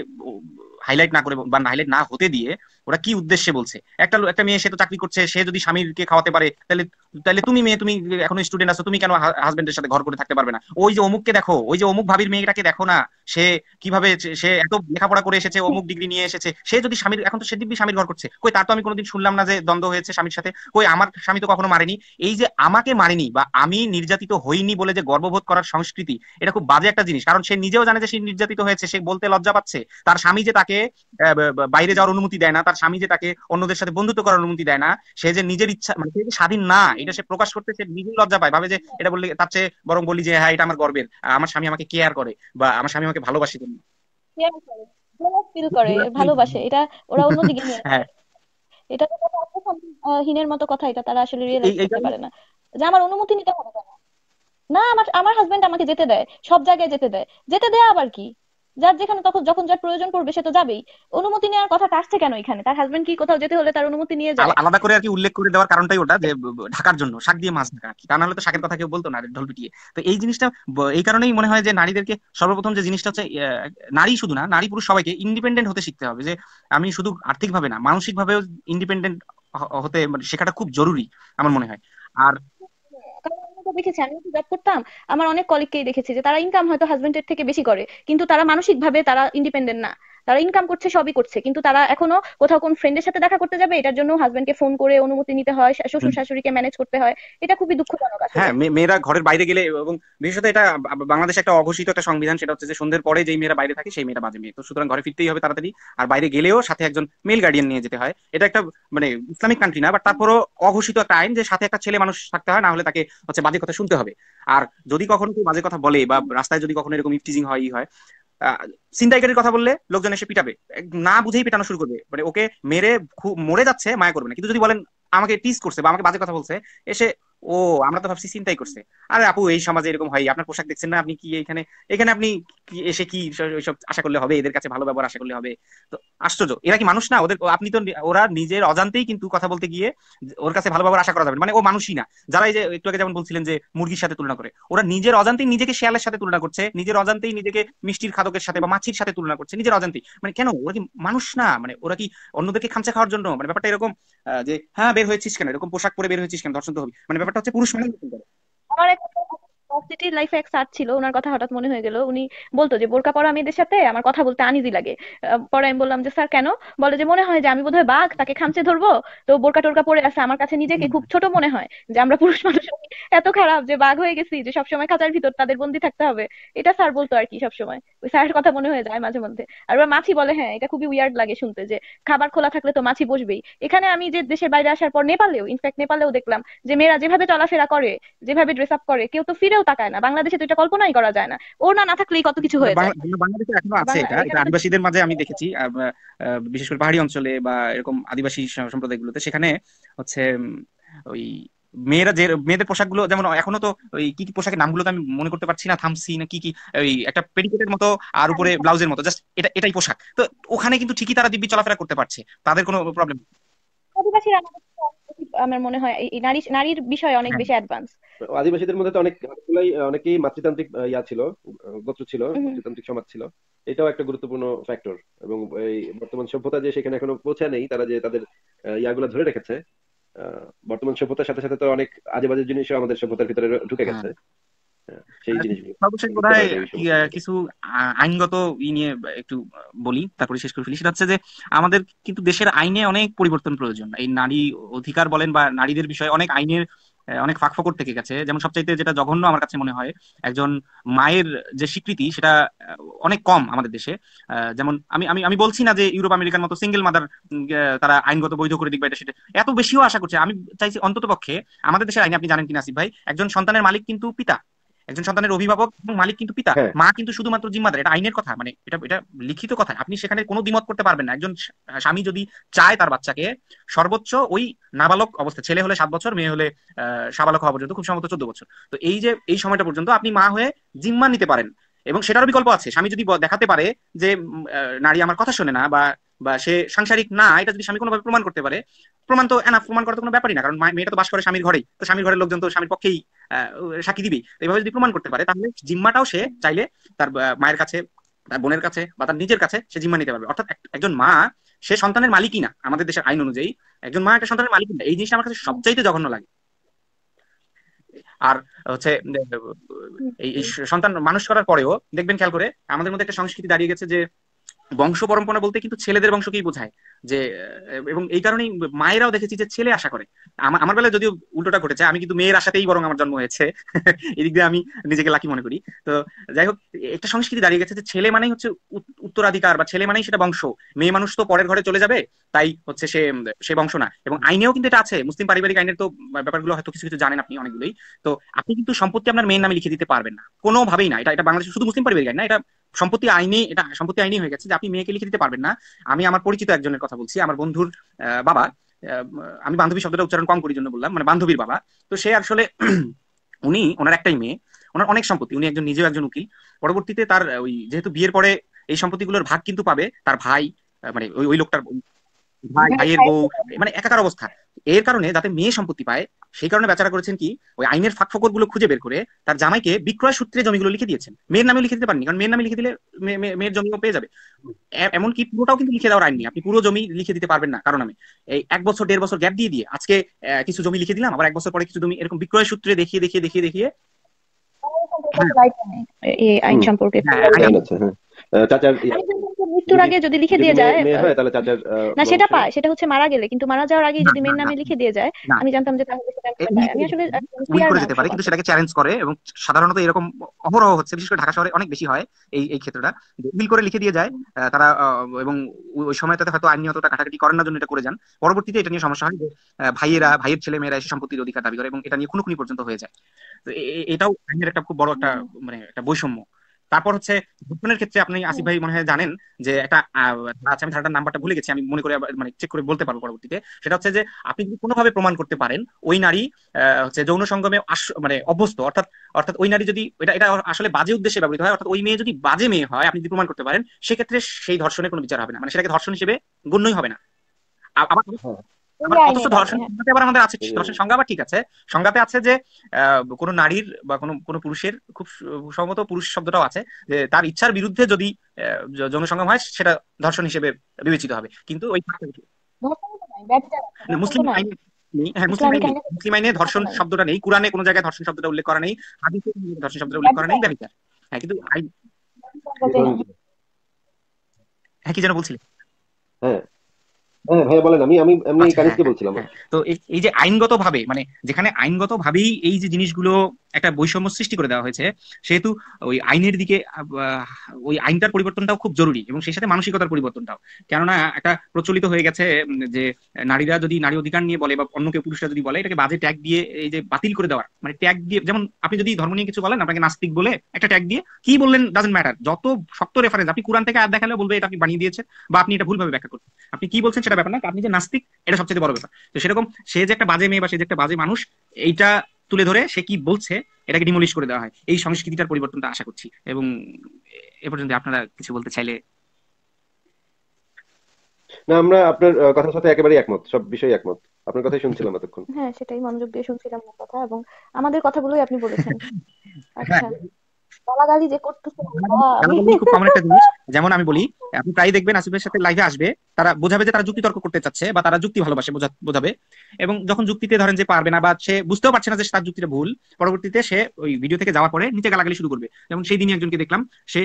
হাইলাইট না করে বা হাইলাইট না হতে দিয়ে ওরা কি উদ্দেশ্যে বলছে একটা একটা মেয়ে সে তো চাকরি করছে সে যদি স্বামীকে খাওয়াতে পারে তাহলে তাহলে তুমি মেয়ে তুমি এখনো স্টুডেন্ট আছো তুমি কেন হাজবেন্ডের সাথে ঘর করে থাকতে পারবে না ওই যে অমুককে দেখো ওই যে অমুক ভাবির মেয়েটাকে দেখো না সে কিভাবে সে এত লেখাপড়া করে এসেছে অমুক ডিগ্রি নিয়ে এসেছে সে যদি স্বামীর এখন তো সে দিব্যি স্বামীর ঘর করছে কই তার তো আমি কোনোদিন শুনলাম না যে দ্বন্দ্ব হয়েছে স্বামীর সাথে কই আমার স্বামী তো কখনো মারেনি এই যে আমাকে মারেনি বা আমি নির্যাতিত হইনি বলে যে গর্ববোধ করার সংস্কৃতি এটা খুব বাজে একটা জিনিস কারণ সে নিজেও জানে যে সে নির্যাতিত হয়েছে সে বলতে লজ্জা পাচ্ছে তার স্বামী যে তাকে বাইরে যাওয়ার অনুমতি দেয় না তার স্বামী যে তাকে অন্যদের সাথে বন্ধুত্ব করার অনুমতি দেয় না সে যে নিজের ইচ্ছা মানে সে স্বাধীন না এটা সে প্রকাশ করতে সে নিজের লজ্জা পায় ভাবে যে এটা বললে তার চেয়ে বরং বলি যে হ্যাঁ এটা আমার গর্বের আমার স্বামী আমাকে কেয়ার করে বা আমার স্বামী আমাকে ভালোবাসে ফিল করে ভালোবাসে এটা ওরা অন্যদিকে (laughs) হ্যাঁ এটা হিনের মতো কথা এটা তারা আসলে রিয়েলাইজ করতে পারে না যে আমার অনুমতি নিতে হবে না আমার আমার হাজবেন্ড আমাকে যেতে দেয় সব জায়গায় যেতে দেয় যেতে দেয় আবার কি যার যেখানে তখন যখন যার প্রয়োজন পড়বে সে তো যাবেই অনুমতি নেওয়ার কথাটা আসছে কেন এখানে তার হাজবেন্ড কি কোথাও যেতে হলে তার অনুমতি নিয়ে যায় আলাদা করে আর কি উল্লেখ করে দেওয়ার কারণটাই ওটা যে ঢাকার জন্য শাক দিয়ে মাছ ঢাকা তা নাহলে তো শাকের কথা কেউ বলতো না ঢোল পিটিয়ে তো এই জিনিসটা এই কারণেই মনে হয় যে নারীদেরকে সর্বপ্রথম যে জিনিসটা হচ্ছে ইয়ে, নারী শুধু না নারী পুরুষ সবাইকে ইন্ডিপেন্ডেন্ট হতে শিখতে হবে যে আমি শুধু আর্থিকভাবে না মানসিকভাবেও ইন্ডিপেন্ডেন্ট হতে মানে শেখাটা খুব জরুরি আমার মনে হয় আর দেখেছি আমি জব করতাম আমার অনেক কলিগকেই দেখেছি যে তারা ইনকাম হয়তো হাজবেন্ডের থেকে বেশি করে কিন্তু তারা মানসিকভাবে তারা ইন্ডিপেন্ডেন্ট না তারা ইনকাম করছে সবই করছে কিন্তু তারা এখনো কোথাও কোন ফ্রেন্ডের সাথে দেখা করতে যাবে এটার জন্য হাজবেন্ডকে ফোন করে অনুমতি নিতে হয় শ্বশুর শাশুড়িকে ম্যানেজ করতে হয় এটা খুবই দুঃখজনক হ্যাঁ মেয়েরা ঘরের বাইরে গেলে এবং বিশেষত এটা বাংলাদেশে একটা অঘোষিত একটা সংবিধান সেটা হচ্ছে যে সন্ধ্যের পরে যেই মেয়েরা বাইরে থাকে সেই মেয়েরা মাঝে মেয়ে তো সুতরাং ঘরে ফিরতেই হবে তাড়াতাড়ি আর বাইরে গেলেও সাথে একজন মেল গার্ডিয়ান নিয়ে যেতে হয় এটা একটা মানে ইসলামিক কান্ট্রি না বাট তারপরও অঘোষিত একটা আইন যে সাথে একটা ছেলে মানুষ থাকতে হয় না হলে তাকে হচ্ছে বাজে কথা শুনতে হবে আর যদি কখনো কেউ বাজে কথা বলে বা রাস্তায় যদি কখনো এরকম ইফটিজিং হয় হয় ছিনতাইকারীর কথা বললে লোকজন এসে পিটাবে না বুঝেই পিটানো শুরু করবে মানে ওকে মেরে মরে যাচ্ছে মায়া করবে না কিন্তু যদি বলেন আমাকে টিস করছে বা আমাকে বাজে কথা বলছে এসে ও আমরা তো ভাবছি চিন্তাই করছে আরে আপু এই সমাজে এরকম হয় আপনার পোশাক দেখছেন না আপনি কি এখানে এখানে আপনি এসে কি ওইসব আশা করলে হবে এদের কাছে ভালো ব্যবহার আশা করলে হবে তো আশ্চর্য এরা কি মানুষ না ওদের আপনি তো ওরা নিজের অজান্তেই কিন্তু কথা বলতে গিয়ে ওর কাছে ভালো ব্যবহার আশা করা যাবে মানে ও মানুষই না যারা এই যে একটু আগে যেমন বলছিলেন যে মুরগির সাথে তুলনা করে ওরা নিজের অজান্তেই নিজেকে শেয়ালের সাথে তুলনা করছে নিজের অজান্তেই নিজেকে মিষ্টির খাদকের সাথে বা মাছির সাথে তুলনা করছে নিজের অজান্তেই মানে কেন ওরা কি মানুষ না মানে ওরা কি অন্যদেরকে খামচা খাওয়ার জন্য মানে ব্যাপারটা এরকম যে হ্যাঁ বের হয়েছিস কেন এরকম পোশাক পরে বের হয়েছিস কেন দর্শন তো হবে মানে ব্যাপারটা হচ্ছে পুরুষ মানে করে ভার্সিটির লাইফে এক স্যার ছিল ওনার কথা হঠাৎ মনে হয়ে গেল উনি বলতো যে বোরকা পরা মেয়েদের সাথে আমার কথা বলতে আনিজি লাগে পরে আমি বললাম যে স্যার কেন বলে যে মনে হয় যে আমি বোধহয় বাঘ তাকে খামচে ধরবো তো বোরকা টোরকা পরে আছে আমার কাছে নিজেকে খুব ছোট মনে হয় যে আমরা পুরুষ মানুষ এত খারাপ যে বাঘ হয়ে গেছি যে সবসময় খাঁচার ভিতর তাদের বন্দি থাকতে হবে এটা স্যার বলতো আর কি সবসময় ওই স্যারের কথা মনে হয়ে যায় মাঝে মধ্যে আর মাছি বলে হ্যাঁ এটা খুবই উইয়ার্ড লাগে শুনতে যে খাবার খোলা থাকলে তো মাছি বসবেই এখানে আমি যে দেশের বাইরে আসার পর নেপালেও ইনফ্যাক্ট নেপালেও দেখলাম যে মেয়েরা যেভাবে চলাফেরা করে যেভাবে ড্রেস আপ করে কেউ তো ফিরে ফিরেও তাকায় না বাংলাদেশে তো এটা কল্পনাই করা যায় না ওর না না থাকলেই কত কিছু হয়ে যায় বাংলাদেশে এখনো আছে এটা এটা আদিবাসীদের মাঝে আমি হ্যাঁ। দেখেছি বিশেষ করে পাহাড়ি অঞ্চলে বা এরকম আদিবাসী সম্প্রদায়গুলোতে সেখানে হচ্ছে ওই মেয়েরা যে মেয়েদের পোশাকগুলো যেমন এখনো তো ওই কি কি পোশাকের নামগুলো তো আমি মনে করতে পারছি না থামছি না কি কি ওই একটা পেটিকেটের মতো আর উপরে আচ্ছা। ব্লাউজের মতো জাস্ট এটা এটাই পোশাক তো ওখানে কিন্তু ঠিকই তারা দিব্যি চলাফেরা করতে পারছে তাদের কোনো প্রবলেম আদিবাসী আমার মনে হয় এই নারী নারীর বিষয়ে অনেক হ্যাঁ। বেশি অ্যাডভান্স আদিবাসীদের মধ্যে তো অনেক অনেকগুলাই অনেকেই মাতৃতান্ত্রিক ইয়া ছিল গোত্র ছিল মাতৃতান্ত্রিক সমাজ ছিল এটাও একটা গুরুত্বপূর্ণ ফ্যাক্টর এবং এই বর্তমান সভ্যতা যে সেখানে এখনো পৌঁছে নেই তারা যে তাদের ইয়াগুলো ধরে রেখেছে বর্তমান সভ্যতার সাথে সাথে তো অনেক আজেবাজে জিনিসও আমাদের সভ্যতার ভিতরে ঢুকে হ্যাঁ। গেছে আচ্ছা, কিছু আইনগত ই নিয়ে একটু বলি তারপরে শেষ করে ফেলি সেটা হচ্ছে যে আমাদের কিন্তু দেশের আইনে অনেক পরিবর্তন প্রয়োজন এই নারী অধিকার বলেন বা নারীদের বিষয়ে অনেক আইনের অনেক ফাঁক ফকর থেকে গেছে যেমন সবচাইতে যেটা জঘন্য আমার কাছে মনে হয় একজন মায়ের যে স্বীকৃতি সেটা অনেক কম আমাদের দেশে যেমন আমি আমি আমি বলছি না যে ইউরোপ আমেরিকার মতো সিঙ্গেল মাদার তারা আইনগত বৈধ করে দিক এটা সেটা এত বেশিও আশা করছে আমি চাইছি অন্তত পক্ষে আমাদের দেশের আইনে আপনি জানেন কিনা আসিফ ভাই একজন সন্তানের মালিক কিন্তু পিতা একজন সন্তানের অভিভাবক এবং মালিক কিন্তু পিতা হ্যাঁ। মা কিন্তু শুধুমাত্র জিম্মাদার এটা আইনের কথা মানে এটা এটা লিখিত কথা আপনি সেখানে কোনো দ্বিমত করতে পারবেন না একজন স্বামী যদি চায় তার বাচ্চাকে সর্বোচ্চ ওই নাবালক অবস্থা ছেলে হলে সাত বছর মেয়ে হলে সাবালক হওয়া পর্যন্ত খুব সম্ভবত চোদ্দ বছর তো এই যে এই সময়টা পর্যন্ত আপনি মা হয়ে জিম্মা নিতে পারেন এবং সেটারও বিকল্প আছে স্বামী যদি দেখাতে পারে যে নারী আমার কথা শোনে না বা বা সে সাংসারিক না এটা যদি স্বামী কোনোভাবে প্রমাণ করতে পারে প্রমাণ তো এনা প্রমাণ করার কোনো ব্যাপারই না কারণ মেয়েটা তো বাস করে স্বামীর ঘরেই তো স্বামীর ঘরের লোকজন তো স্বামীর পক্ষেই সাক্ষী দিবি এইভাবে যদি প্রমাণ করতে পারে তাহলে জিম্মাটাও সে চাইলে তার মায়ের কাছে তার বোনের কাছে বা তার নিজের কাছে সে জিম্মা নিতে পারবে অর্থাৎ একজন মা সে সন্তানের মালিকই না আমাদের দেশের আইন অনুযায়ী একজন মা একটা সন্তানের মালিকই না এই জিনিসটা আমার কাছে সবচাইতে জঘন্য লাগে আর হচ্ছে এই সন্তান মানুষ করার পরেও দেখবেন খেয়াল করে আমাদের মধ্যে একটা সংস্কৃতি দাঁড়িয়ে গেছে যে বংশ পরম্পরা বলতে কিন্তু ছেলেদের বংশকেই বোঝায় যে এবং এই কারণেই মায়েরাও দেখেছি যে ছেলে আশা করে আমার বেলা বেলায় যদিও উল্টোটা ঘটেছে আমি কিন্তু মেয়ের আশাতেই বরং আমার জন্ম হয়েছে (laughs) এদিক দিয়ে আমি নিজেকে লাকি মনে করি তো যাই হোক একটা সংস্কৃতি দাঁড়িয়ে গেছে যে ছেলে মানেই হচ্ছে উত্তরাধিকার বা ছেলে মানেই সেটা বংশ মেয়ে মানুষ তো পরের ঘরে চলে যাবে তাই হচ্ছে সে সে বংশ না এবং আইনেও কিন্তু এটা আছে মুসলিম পারিবারিক আইনের তো ব্যাপারগুলো হয়তো কিছু কিছু জানেন আপনি অনেকগুলোই তো আপনি কিন্তু সম্পত্তি আপনার মেয়ের নামে লিখে দিতে পারবেন না কোনোভাবেই না এটা এটা বাংলাদেশ শুধু মুসলিম পারিবারিক আইন না এটা সম্পত্তি আইনে এটা সম্পত্তি আইনি হয়ে গেছে যে আপনি মেয়েকে লিখে দিতে পারবেন না আমি আমার পরিচিত একজনের কথা বলছি আমার বন্ধুর বাবা আমি বান্ধবী শব্দটা উচ্চারণ কম করি জন্য বললাম মানে বান্ধবীর বাবা তো সে আসলে (clears throat) উনি ওনার একটাই মেয়ে ওনার অনেক সম্পত্তি উনি একজন নিজেও একজন উকিল পরবর্তীতে তার ওই যেহেতু বিয়ের পরে এই সম্পত্তিগুলোর ভাগ কিন্তু পাবে তার ভাই মানে ওই ওই লোকটার ভাই ভাইয়ের বউ মানে একাকার অবস্থা এর কারণে যাতে মেয়ে সম্পত্তি পায় সেই কারণে বেচারা করেছেন কি ওই আইনের ফাঁক ফকর গুলো খুঁজে বের করে তার জামাইকে বিক্রয় সূত্রে জমিগুলো লিখে দিয়েছেন মেয়ের নামে লিখে দিতে পারেনি কারণ মেয়ের নামে লিখে দিলে মেয়ের জমিও পেয়ে যাবে এমনকি পুরোটাও কিন্তু লিখে দেওয়ার আইন নেই আপনি পুরো জমি লিখে দিতে পারবেন না কারণ আমি এই এক বছর দেড় বছর গ্যাপ দিয়ে দিয়ে আজকে কিছু জমি লিখে দিলাম আবার এক বছর পরে কিছু জমি এরকম বিক্রয় সূত্রে দেখিয়ে দেখিয়ে দেখিয়ে দেখিয়ে আইন সম্পর্কে চাচার মৃত্যুর আগে যদি লিখে দিয়ে যায় হয় তাহলে চাচার না সেটা পায় সেটা হচ্ছে মারা গেলে কিন্তু মারা যাওয়ার আগে যদি মেয়ের নামে লিখে দিয়ে যায় আমি জানতাম যে তাহলে সেটা আমি আসলে করে যেতে পারে কিন্তু সেটাকে চ্যালেঞ্জ করে এবং সাধারণত এরকম অহরহ হচ্ছে বিশেষ করে ঢাকা শহরে অনেক বেশি হয় এই এই ক্ষেত্রটা উইল করে লিখে দিয়ে যায় তারা এবং ওই সময়টাতে হয়তো আইনি অতটা কাটাকাটি করেন না জন্য এটা করে যান পরবর্তীতে এটা নিয়ে সমস্যা হয় যে ভাইয়েরা ভাইয়ের ছেলে মেয়েরা এসে সম্পত্তির অধিকার দাবি করে এবং এটা নিয়ে খুনোখুনি পর্যন্ত হয়ে যায় তো এটাও আইনের একটা খুব বড় একটা মানে একটা বৈষম্য তারপর হচ্ছে ভুটানের ক্ষেত্রে আপনি আসিফ ভাই মনে হয় জানেন যে একটা আচ্ছা আমি ধারাটার নাম্বারটা ভুলে গেছি আমি মনে করি মানে চেক করে বলতে পারবো পরবর্তীতে সেটা হচ্ছে যে আপনি যদি কোনোভাবে প্রমাণ করতে পারেন ওই নারী হচ্ছে যৌন সঙ্গমে মানে অভ্যস্ত অর্থাৎ অর্থাৎ ওই নারী যদি এটা এটা আসলে বাজে উদ্দেশ্যে ব্যবহৃত হয় অর্থাৎ ওই মেয়ে যদি বাজে মেয়ে হয় আপনি যদি প্রমাণ করতে পারেন সেক্ষেত্রে সেই ধর্ষণের কোনো বিচার হবে না মানে সেটাকে ধর্ষণ হিসেবে গণ্যই হবে না আবার হ্যাঁ। হ্যাঁ। সংজ্ঞা ঠিক আছে সংজ্ঞাতে আছে যে কোনো নারীর বা কোনো কোনো পুরুষের খুব সম্ভবত পুরুষ শব্দটাও আছে যে তার ইচ্ছার বিরুদ্ধে যদি জনসংগ্রাম হয় সেটা ধর্ষণ হিসেবে বিবেচিত হবে কিন্তু ওই মুসলিম হ্যাঁ, মুসলিম আইনে ধর্ষণ শব্দটা নেই কোরআনে কোনো জায়গায় ধর্ষণ শব্দটা উল্লেখ করা নেই হাদিসে ধর্ষণ শব্দটা উল্লেখ করা নেই ব্যবচার হ্যাঁ কিন্তু আইন হ্যাঁ কি যেন বলছিলেন হ্যাঁ হ্যাঁ, হ্যাঁ বলেন আমি আমি এমনি আচ্ছা, হ্যাঁ, হ্যাঁ, বলছিলাম তো এই যে মানে যেখানে এই যে জিনিসগুলো একটা বৈষম্য সৃষ্টি করে দেওয়া হয়েছে সেহেতু ওই আইনের দিকে ওই আইনটার পরিবর্তনটাও খুব জরুরি এবং সেই সাথে মানসিকতার পরিবর্তনটাও কেননা একটা প্রচলিত হয়ে গেছে যে নারীরা যদি নারী অধিকার নিয়ে বলে বা অন্য কেউ পুরুষরা যদি বলে এটাকে বাজে ট্যাগ দিয়ে এই যে বাতিল করে দেওয়ার মানে ট্যাগ দিয়ে যেমন আপনি যদি ধর্ম নিয়ে কিছু বলেন আপনাকে নাস্তিক বলে একটা ট্যাগ দিয়ে কি বললেন ডাজেন্ট ম্যাটার যত শক্ত রেফারেন্স আপনি কোরআন থেকে আর দেখালে বলবে এটা আপনি বানিয়ে দিয়েছেন বা আপনি এটা ভুলভাবে ব্যাখ্যা করছেন আপনি কি বলছেন সেটা ব্যাপার না আপনি যে নাস্তিক এটা সবচেয়ে বড় ব্যাপার তো সেরকম সে যে একটা বাজে মেয়ে বা সে যে একটা বাজে মানুষ এইটা তুলে ধরে সে কি বলছে এটাকে ডিমলিশ করে দেওয়া হয় এই সংস্কৃতিটার পরিবর্তনটা আশা করছি এবং এ পর্যন্ত আপনারা কিছু বলতে চাইলে না আমরা আপনার কথার সাথে একেবারে একমত সব বিষয়ে একমত আপনার কথাই শুনছিলাম এতক্ষণ হ্যাঁ সেটাই মনোযোগ দিয়ে শুনছিলাম কথা এবং আমাদের কথাগুলোই আপনি বলেছেন হ্যাঁ, আচ্ছা গালাগালি যে করতেছে যেমন আমি বলি আপনি প্রায় দেখবেন আসিফের সাথে লাইভে আসবে তারা বোঝাবে যে তারা যুক্তি তর্ক করতে চাচ্ছে বা তারা যুক্তি ভালোবাসে বোঝাবে এবং যখন যুক্তিতে ধরেন যে পারবে না বা সে বুঝতেও পারছে না যে তার যুক্তিটা ভুল পরবর্তীতে সে ওই ভিডিও থেকে যাওয়ার পরে নিচে গালাগালি শুরু করবে যেমন সেই দিনই একজনকে দেখলাম সে